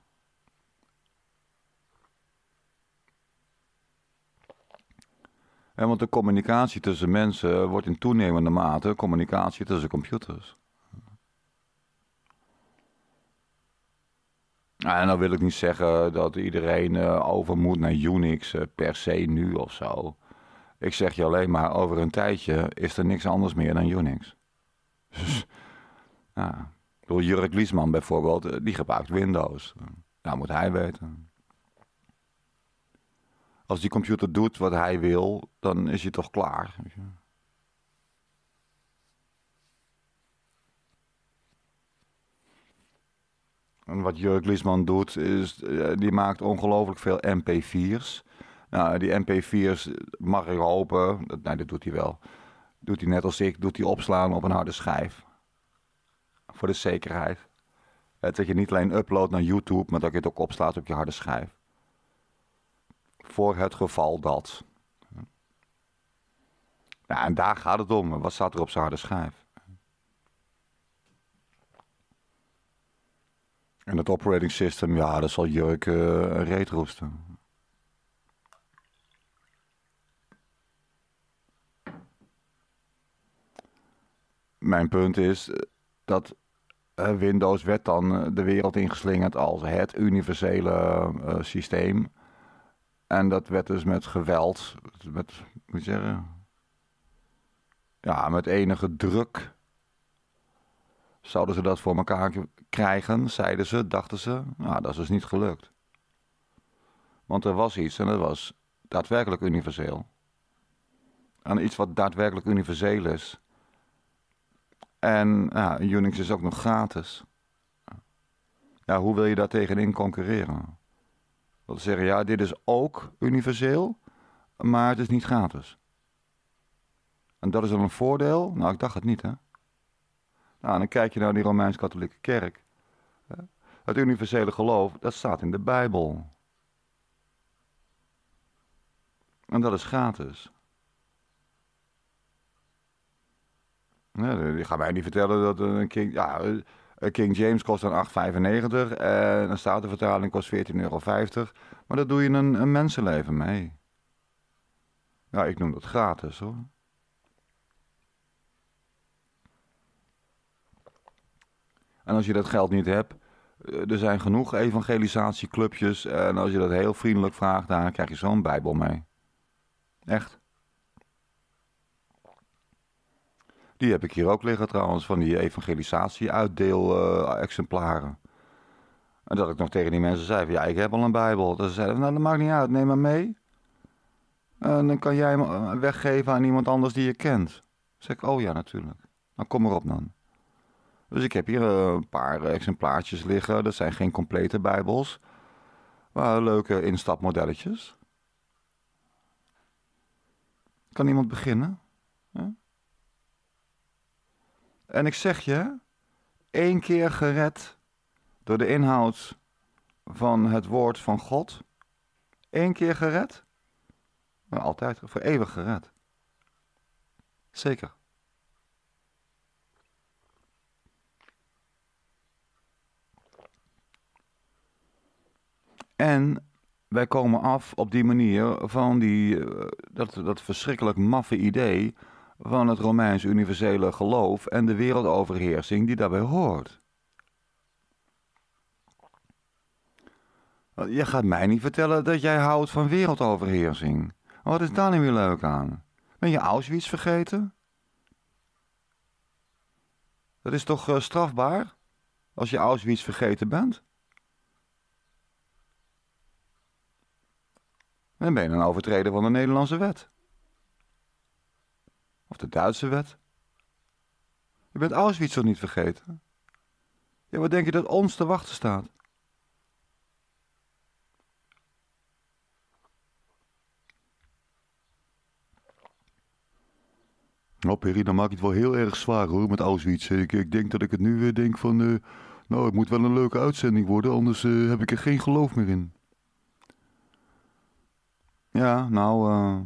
En want de communicatie tussen mensen wordt in toenemende mate communicatie tussen computers. Nou, en dan wil ik niet zeggen dat iedereen eh, over moet naar Unix eh, per se nu of zo. Ik zeg je alleen maar, over een tijdje is er niks anders meer dan Unix. nou, door dus, Jurk Liesman bijvoorbeeld, eh, die gebruikt Windows. Nou moet hij weten. Als die computer doet wat hij wil, dan is hij toch klaar. En wat Jurk Liesman doet, is eh, die maakt ongelooflijk veel MP4's. Nou, die MP4's mag ik hopen, nee, dat doet hij wel. Doet hij net als ik, doet hij opslaan op een harde schijf. Voor de zekerheid. dat je niet alleen uploadt naar YouTube, maar dat je het ook opslaat op je harde schijf. Voor het geval dat. Nou, en daar gaat het om. Wat staat er op zijn harde schijf? En het operating system, ja, dat zal Jurk uh, eh, roesten. Mijn punt is eh, dat eh, Windows werd dan de wereld ingeslingerd als het universele systeem. En dat werd dus met geweld, met, moet zeggen, ja, met enige druk zouden ze dat voor elkaar krijgen, zeiden ze, dachten ze. Nou, dat is dus niet gelukt. Want er was iets en dat was daadwerkelijk universeel. En iets wat daadwerkelijk universeel is. En ja, Unix is ook nog gratis. Ja, hoe wil je daar tegenin concurreren? Dat zeggen, ja, dit is ook universeel, maar het is niet gratis. En dat is dan een voordeel? Nou, ik dacht het niet, hè? Nou, dan kijk je naar die Romeins-Katholieke Kerk. Het universele geloof, dat staat in de Bijbel. En dat is gratis. Ja, die gaan wij niet vertellen dat een King, ja, King James kost dan 8,95 en een Statenvertaling kost 14,50 euro. Maar daar doe je een, een mensenleven mee. Ja, ik noem dat gratis hoor. En als je dat geld niet hebt, eh, er zijn genoeg evangelisatieclubjes. En als je dat heel vriendelijk vraagt, dan krijg je zo'n Bijbel mee. Echt. Die heb ik hier ook liggen trouwens, van die evangelisatie-uitdeel-exemplaren. en dat ik nog tegen die mensen zei: van, Ja, ik heb al een Bijbel. Dan ze zeiden: Nou, dat maakt niet uit, neem maar mee. En dan kan jij hem eh, weggeven aan iemand anders die je kent. Dan zeg ik: Oh ja, natuurlijk. Nou, kom erop dan. Dus ik heb hier eh, een paar eh, exemplaartjes liggen. Dat zijn geen complete Bijbels. Maar leuke instapmodelletjes. Kan iemand beginnen? En ik zeg je, één keer gered door de inhoud van het woord van God. Eén keer gered? Maar altijd, voor eeuwig gered. Zeker. En wij komen af op die manier van die, eh, dat, dat verschrikkelijk maffe idee van het Romeins universele geloof en de wereldoverheersing die daarbij hoort. Je gaat mij niet vertellen dat jij houdt van wereldoverheersing. Wat is daar nu weer leuk aan? Ben je Auschwitz vergeten? Dat is toch eh, strafbaar? Als je Auschwitz vergeten bent? Dan ben je een overtreder van de Nederlandse wet. Of de Duitse wet. Je bent Auschwitz toch niet vergeten? Ja, wat denk je dat ons te wachten staat? Nou, Perry, dan maak ik het wel heel erg zwaar hoor met Auschwitz. Ik, ik denk dat ik het nu weer denk van. Eh, nou, het moet wel een leuke uitzending worden, anders eh, heb ik er geen geloof meer in. Ja, nou. Eh,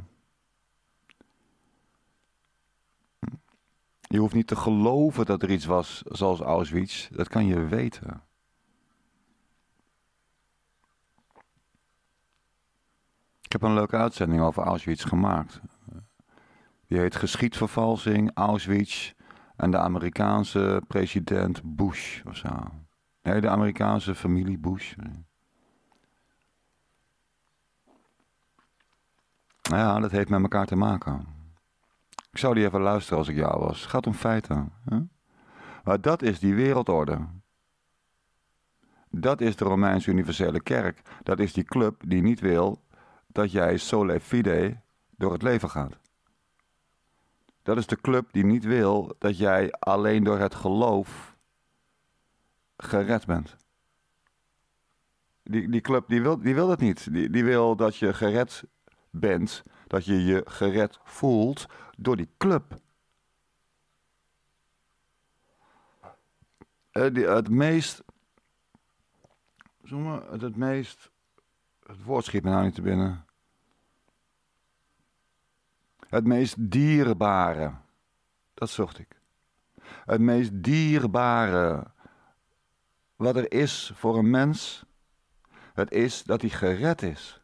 je hoeft niet te geloven dat er iets was zoals Auschwitz. Dat kan je weten. Ik heb een leuke uitzending over Auschwitz gemaakt. Die heet Geschiedvervalsing, Auschwitz en de Amerikaanse president Bush of zo. Nee, de Amerikaanse familie Bush. Nee. Nou ja, dat heeft met elkaar te maken. Ik zou die even luisteren als ik jou was. Het gaat om feiten. Hè? Maar dat is die wereldorde. Dat is de Romeinse Universele Kerk. Dat is die club die niet wil dat jij sole fide door het leven gaat. Dat is de club die niet wil dat jij alleen door het geloof gered bent. Die, die club die wil, die wil dat niet. Die, die wil dat je gered bent, dat je je gered voelt door die club. Eh, het meest, maar, het meest, het woord schiet me nou niet te binnen. Het meest dierbare, dat zocht ik. Het meest dierbare wat er is voor een mens, het is dat hij gered is.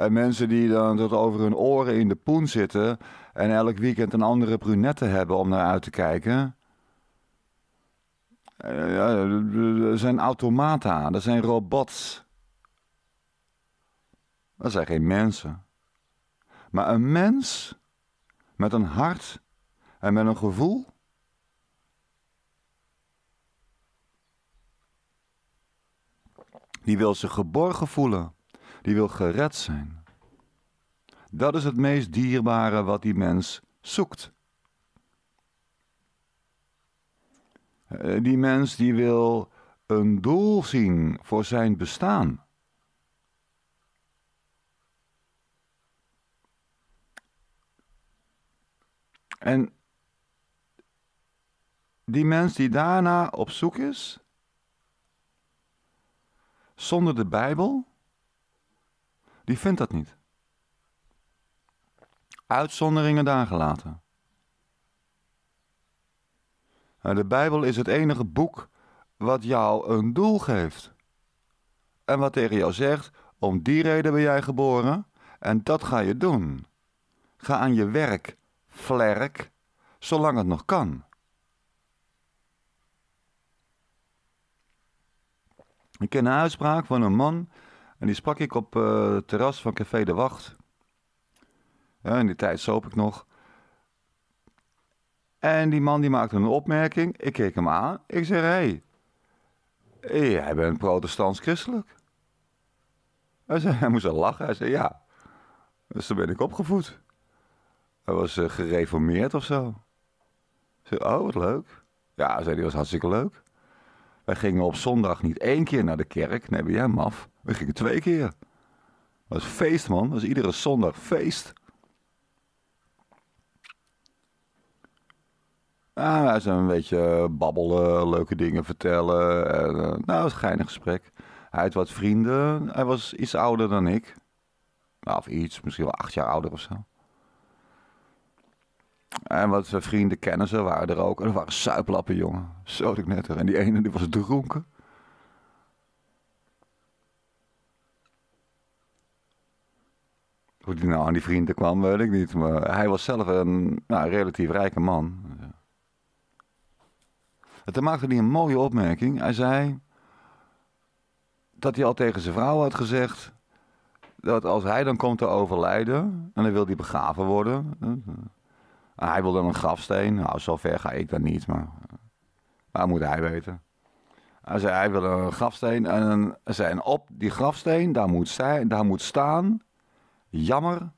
En eh, mensen die dan tot over hun oren in de poen zitten en elk weekend een andere brunette hebben om naar uit te kijken. Eh, ja, dat zijn automata, dat zijn robots. Dat zijn geen mensen. Maar een mens met een hart en met een gevoel. Die wil zich geborgen voelen. Die wil gered zijn. Dat is het meest dierbare wat die mens zoekt. Eh, die mens die wil een doel zien voor zijn bestaan. En die mens die daarna op zoek is, zonder de Bijbel, die vindt dat niet. Uitzonderingen daargelaten. Nou, de Bijbel is het enige boek wat jou een doel geeft. En wat tegen jou zegt, om die reden ben jij geboren en dat ga je doen. Ga aan je werk, vlerk, zolang het nog kan. Ik ken een uitspraak van een man en die sprak ik op eh, het terras van Café de Wacht. En in die tijd zoop ik nog. En die man die maakte een opmerking. Ik keek hem aan. Ik zei: hé, hey, jij bent protestants-christelijk. Hij, zei, hij moest al lachen. Hij zei, ja. Dus toen ben ik opgevoed. Hij was eh, gereformeerd of zo. zei, oh, wat leuk. Ja, zei, die was hartstikke leuk. Wij gingen op zondag niet één keer naar de kerk. Nee, ben jij maf? We gingen twee keer. Dat was feest, man. Dat was iedere zondag feest. Ah, wij zijn een beetje eh, babbelen, leuke dingen vertellen. En, eh, nou, het was geinig gesprek. Hij had wat vrienden. Hij was iets ouder dan ik. Nou, of iets, misschien wel acht jaar ouder of zo. En wat vrienden, ze, waren er ook. En dat waren suiplappen, jongen. Zo ik net. Er. En die ene die was dronken. Hoe die nou aan die vrienden kwam, weet ik niet. Maar hij was zelf een nou, relatief rijke man. En toen maakte hij een mooie opmerking. Hij zei dat hij al tegen zijn vrouw had gezegd dat als hij dan komt te overlijden en dan wil hij begraven worden. En hij wil dan een grafsteen. Nou, zo ver ga ik dan niet, maar waar moet hij weten? Hij zei, hij wil een grafsteen en, en op die grafsteen, daar moet, zij, daar moet staan Jammer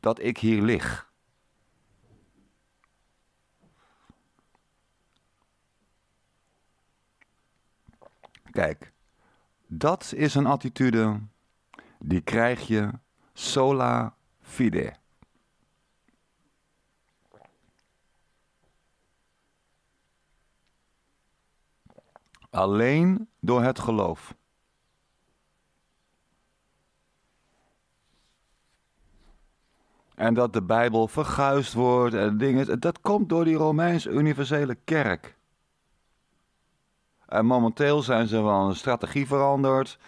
dat ik hier lig. Kijk, dat is een attitude die krijg je sola fide. Alleen door het geloof. En dat de Bijbel verguisd wordt en dingen. Dat komt door die Romeinse universele kerk. En momenteel zijn ze van strategie veranderd.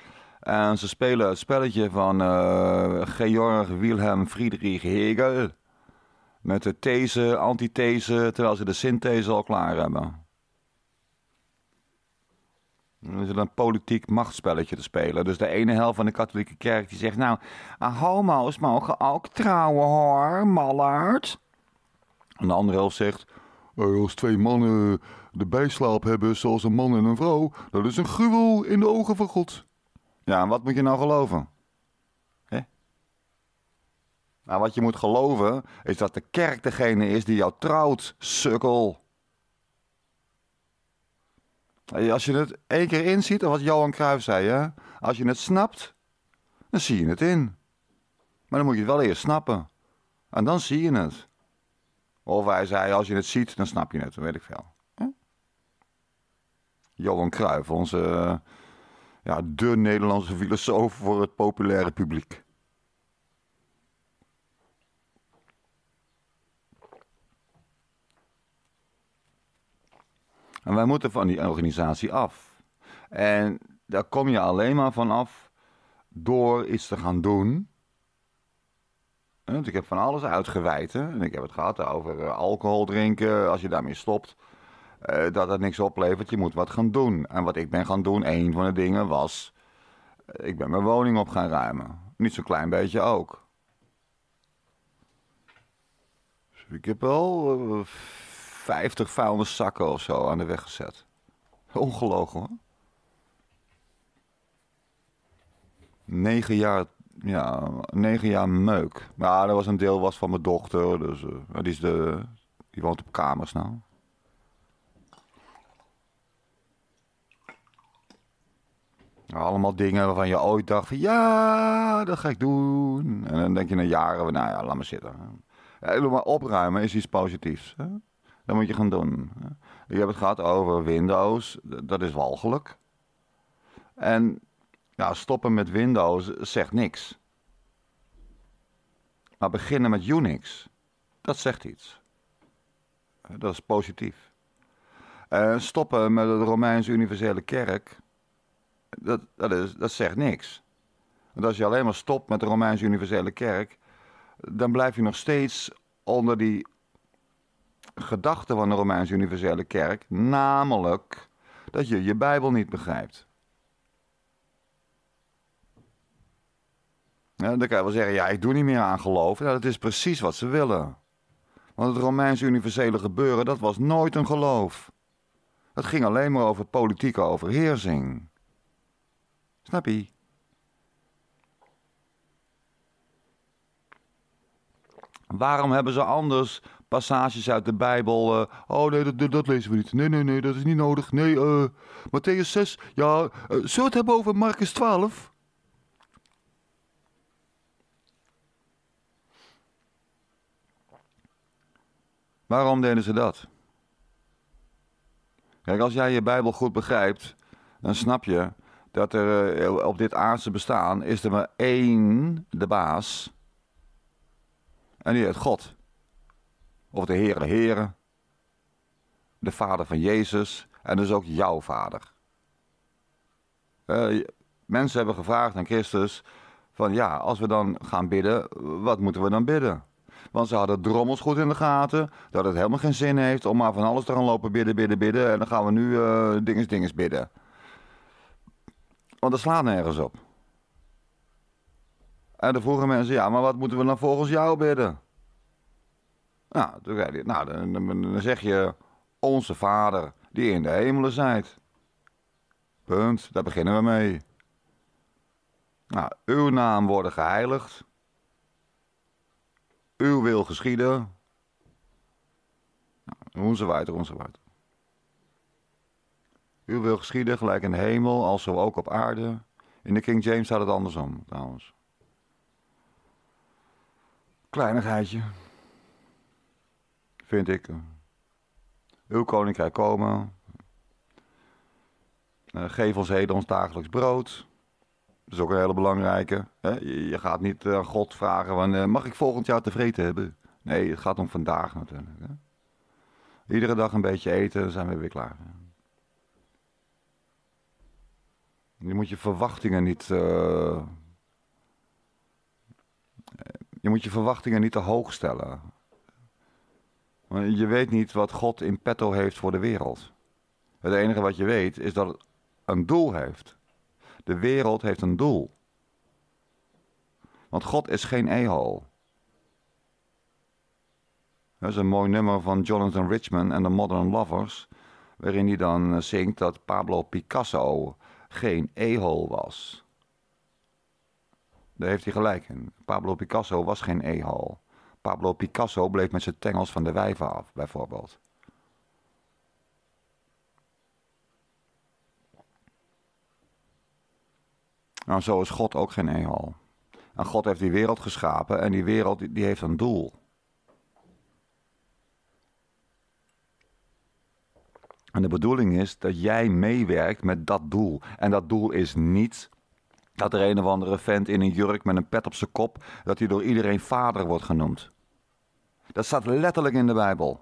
En ze spelen het spelletje van eh, Georg Wilhelm Friedrich Hegel. Met de these, antithese, terwijl ze de synthese al klaar hebben. Dan is een politiek machtsspelletje te spelen. Dus de ene helft van de katholieke kerk die zegt... nou, homo's mogen ook trouwen hoor, mallard. En de andere helft zegt... Eh, als twee mannen de bijslaap hebben zoals een man en een vrouw... dat is een gruwel in de ogen van God. Ja, en wat moet je nou geloven? Hè? Nou, wat je moet geloven is dat de kerk degene is die jou trouwt, sukkel. Als je het één keer inziet, of wat Johan Cruijff zei, hè? als je het snapt, dan zie je het in. Maar dan moet je het wel eerst snappen. En dan zie je het. Of hij zei, als je het ziet, dan snap je het. Dat weet ik veel. Johan Cruijff, onze eh, ja, de Nederlandse filosoof voor het populaire publiek. En wij moeten van die organisatie af. En daar kom je alleen maar van af door iets te gaan doen. Want ik heb van alles uitgeweiten. En ik heb het gehad over eh, alcohol drinken, als je daarmee stopt. Eh, dat het niks oplevert, je moet wat gaan doen. En wat ik ben gaan doen, een van de dingen was... Eh, ik ben mijn woning op gaan ruimen. Niet zo'n klein beetje ook. ik heb wel 50 zakken of zo aan de weg gezet. Ongelogen hoor. Negen jaar, ja, negen jaar meuk. Maar dat was een deel was van mijn dochter. Dus, eh, die, is de, die woont op kamers nou. Allemaal dingen waarvan je ooit dacht van ja, dat ga ik doen. En dan denk je na nou, jaren, nou ja, laat maar zitten. Helemaal opruimen is iets positiefs. Hè? Dat moet je gaan doen. Eh, je hebt het gehad over Windows. Dat is walgelijk. En stoppen met Windows zegt niks. Maar beginnen met Unix, dat zegt iets. Eh, dat is positief. En eh, stoppen met de Romeinse universele kerk, dat, dat, is, dat zegt niks. Want als je alleen maar stopt met de Romeinse universele kerk, dan blijf je nog steeds onder die gedachte van de Romeinse Universele Kerk, namelijk dat je je Bijbel niet begrijpt. Ja, dan kan je wel zeggen, ja, ik doe niet meer aan geloof. dat is precies wat ze willen. Want het Romeins universele gebeuren, dat was nooit een geloof. Het ging alleen maar over politieke overheersing. Snap je? Waarom hebben ze anders passages uit de Bijbel. Eh, oh nee, dat, dat, lezen we niet. Nee, nee, nee, dat is niet nodig. Nee, uh, Matthäus 6. Ja, uh, zullen we het hebben over Marcus 12? Waarom deden ze dat? Kijk, als jij je Bijbel goed begrijpt, dan snap je dat er op dit aardse bestaan is er maar één de baas. En die heet God of de Heere Heere, de Vader van Jezus en dus ook jouw Vader. Eh, mensen hebben gevraagd aan Christus van ja, als we dan gaan bidden, wat moeten we dan bidden? Want ze hadden drommels goed in de gaten, dat het helemaal geen zin heeft om maar van alles te gaan lopen bidden, bidden, bidden en dan gaan we nu uh, dinges, dinges bidden. Want dat slaat nergens op. En dan vroegen mensen, ja, maar wat moeten we dan volgens jou bidden? Nou, toen nou dan, dan, zeg je onze vader die in de hemelen zijt. Punt, daar beginnen we mee. Nou, uw naam worden geheiligd. Uw wil geschieden. Nou, onze waard, onze waard. Uw wil geschieden, gelijk in de hemel, als zo ook op aarde. In de King James staat het andersom, trouwens. Kleinigheidje vind ik. Uw koninkrijk komen. Eh, geef ons heden ons dagelijks brood. Dat is ook een hele belangrijke. Je gaat niet aan eh, God vragen: van, eh, mag ik volgend jaar tevreden hebben? Nee, het gaat om vandaag natuurlijk. Iedere dag een beetje eten, dan zijn we weer klaar. Je moet je verwachtingen niet. je moet je verwachtingen niet te hoog stellen. Je weet niet wat God in petto heeft voor de wereld. Het enige wat je weet is dat het een doel heeft. De wereld heeft een doel. Want God is geen ehol. Dat is een mooi nummer van Jonathan Richman en de Modern Lovers, waarin hij dan eh, zingt dat Pablo Picasso geen ehol was. Daar heeft hij gelijk in. Pablo Picasso was geen ehol. Pablo Picasso bleef met zijn tengels van de wijven af, bijvoorbeeld. Nou, zo is God ook geen eenhal. En God heeft die wereld geschapen en die wereld die heeft een doel. En de bedoeling is dat jij meewerkt met dat doel. En dat doel is niet dat er een of andere vent in een jurk met een pet op zijn kop, dat hij door iedereen vader wordt genoemd. Dat staat letterlijk in de Bijbel.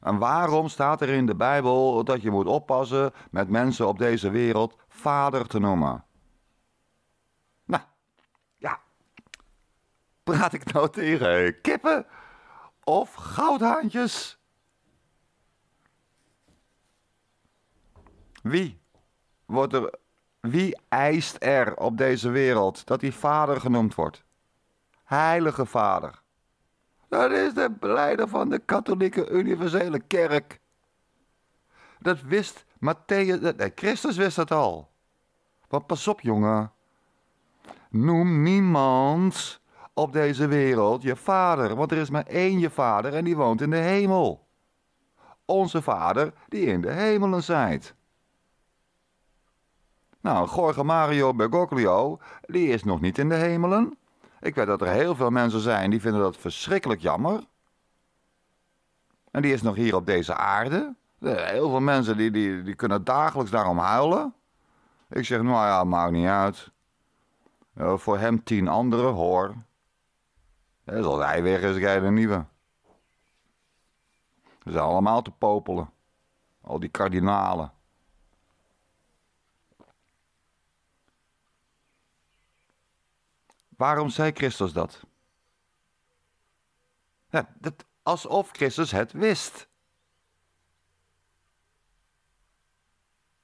En waarom staat er in de Bijbel dat je moet oppassen met mensen op deze wereld vader te noemen? Nou, ja. Praat ik nou tegen kippen of goudhaantjes? Wie wordt er. Wie eist er op deze wereld dat die vader genoemd wordt? Heilige Vader. Dat is de beleider van de katholieke universele kerk. Dat wist Matthäus, nee, Christus wist dat al. Maar pas op, jongen. Noem niemand op deze wereld je vader, want er is maar één je vader en die woont in de hemel. Onze vader die in de hemelen zijt. Nou, Gorge Mario Bergoglio, die is nog niet in de hemelen. Ik weet dat er heel veel mensen zijn die vinden dat verschrikkelijk jammer. En die is nog hier op deze aarde. Eh, heel veel mensen die, die, die kunnen dagelijks daarom huilen. Ik zeg, nou ja, maakt niet uit. Eh, voor hem tien anderen, hoor. Ja, eh, zal hij weg is, krijg je een nieuwe. Ze zijn allemaal te popelen. Al die kardinalen. Waarom zei Christus dat? Ja, dat alsof Christus het wist.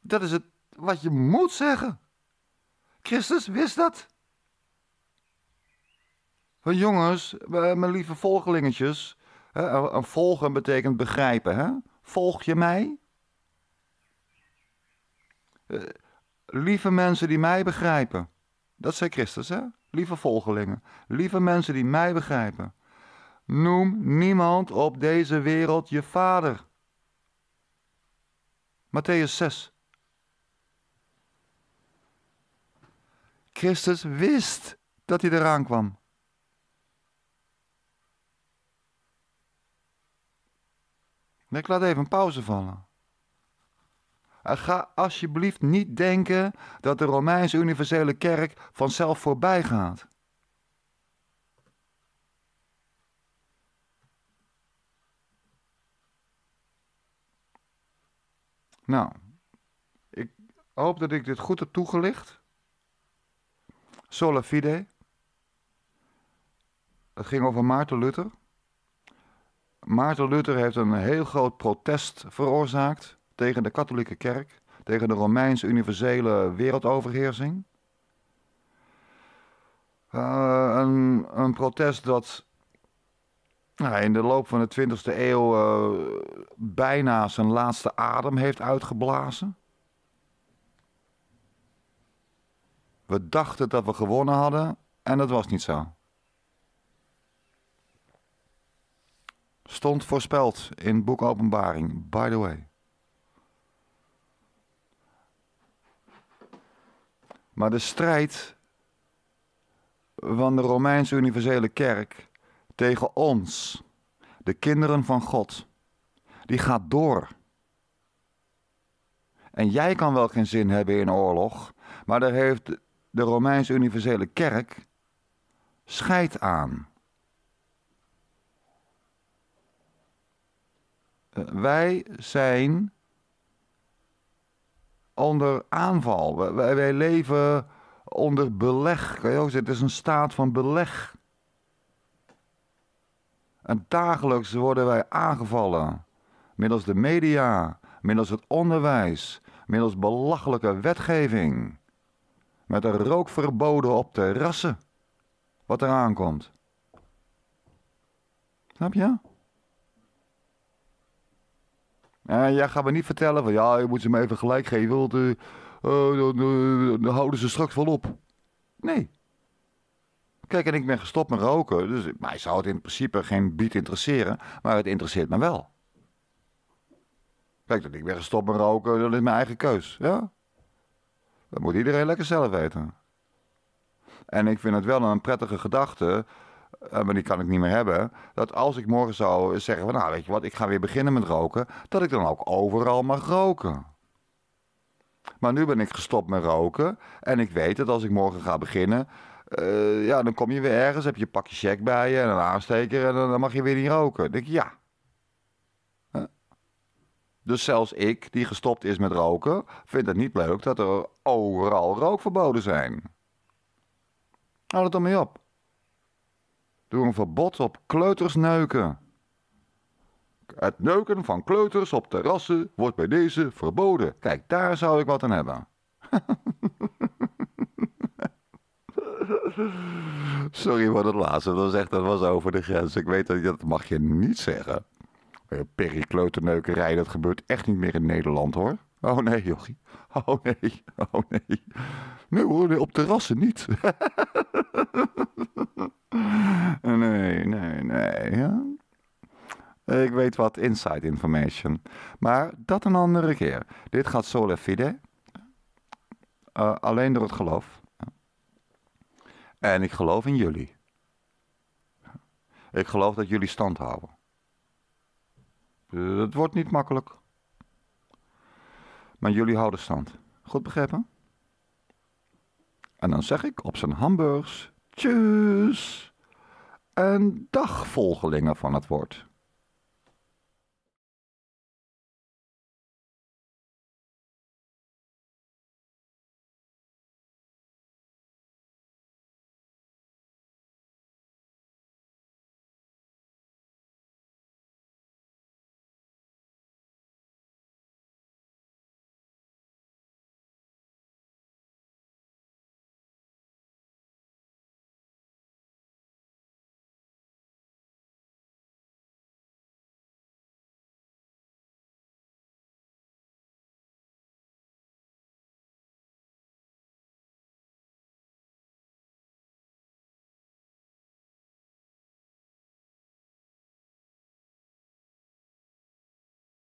Dat is het wat je moet zeggen. Christus wist dat. Van jongens, eh, mijn lieve volgelingetjes. Een volgen betekent begrijpen. Hè? Volg je mij? Eh, lieve mensen die mij begrijpen. Dat zei Christus, hè? lieve volgelingen, lieve mensen die mij begrijpen. Noem niemand op deze wereld je vader. Matthäus 6. Christus wist dat hij eraan kwam. Ik laat even een pauze vallen ga alsjeblieft niet denken dat de Romeinse universele kerk vanzelf voorbij gaat. Nou, ik hoop dat ik dit goed heb toegelicht. Sola fide. Het ging over Maarten Luther. Maarten Luther heeft een heel groot protest veroorzaakt tegen de katholieke kerk, tegen de Romeinse universele wereldoverheersing. Eh, een, een, protest dat nou, in de loop van de 20e eeuw eh, bijna zijn laatste adem heeft uitgeblazen. We dachten dat we gewonnen hadden en dat was niet zo. Stond voorspeld in boek Openbaring, by the way. Maar de strijd van de Romeinse Universele Kerk tegen ons, de kinderen van God, die gaat door. En jij kan wel geen zin hebben in oorlog, maar daar heeft de Romeinse Universele Kerk scheid aan. Eh, wij zijn onder aanval. Wij, wij leven onder beleg. Kan je ook het is een staat van beleg. En dagelijks worden wij aangevallen. Middels de media, middels het onderwijs, middels belachelijke wetgeving. Met de rookverboden op terrassen. Wat eraan komt. Snap je? En jij gaat me niet vertellen van ja, je moet ze me even gelijk geven, want eh, oh, eh, dan houden ze straks wel op. Nee. Kijk, en ik ben gestopt met roken, dus mij zou het in principe geen biet interesseren, maar het interesseert me wel. Kijk, dat ik ben gestopt met roken, dat is mijn eigen keus, ja? Dat moet iedereen lekker zelf weten. En ik vind het wel een prettige gedachte eh, maar die kan ik niet meer hebben. Dat als ik morgen zou zeggen van nou weet je wat, ik ga weer beginnen met roken, dat ik dan ook overal mag roken. Maar nu ben ik gestopt met roken en ik weet dat als ik morgen ga beginnen, eh, ja, dan kom je weer ergens, heb je een pakje check bij je en een aansteker en dan, mag je weer niet roken. Dan denk ja. Dus zelfs ik, die gestopt is met roken, vind het niet leuk dat er overal rookverboden zijn. Houd het dan mee op door een verbod op kleutersneuken. Het neuken van kleuters op terrassen wordt bij deze verboden. Kijk, daar zou ik wat aan hebben. Sorry voor het laatste, dat was echt dat was over de grens. Ik weet dat dat mag je niet zeggen. Eh, perikleuterneukerij dat gebeurt echt niet meer in Nederland hoor. Oh nee, jochie. Oh nee, oh nee. Nee hoor, op terrassen niet. nee, nee, nee. Ik weet wat inside information. Maar dat een andere keer. Dit gaat Sole. fide. Eh, alleen door het geloof. En ik geloof in jullie. Ik geloof dat jullie stand houden. Het wordt niet makkelijk. Maar jullie houden stand. Goed begrepen? En dan zeg ik op zijn hamburgers Tjus. En dag volgelingen van het woord.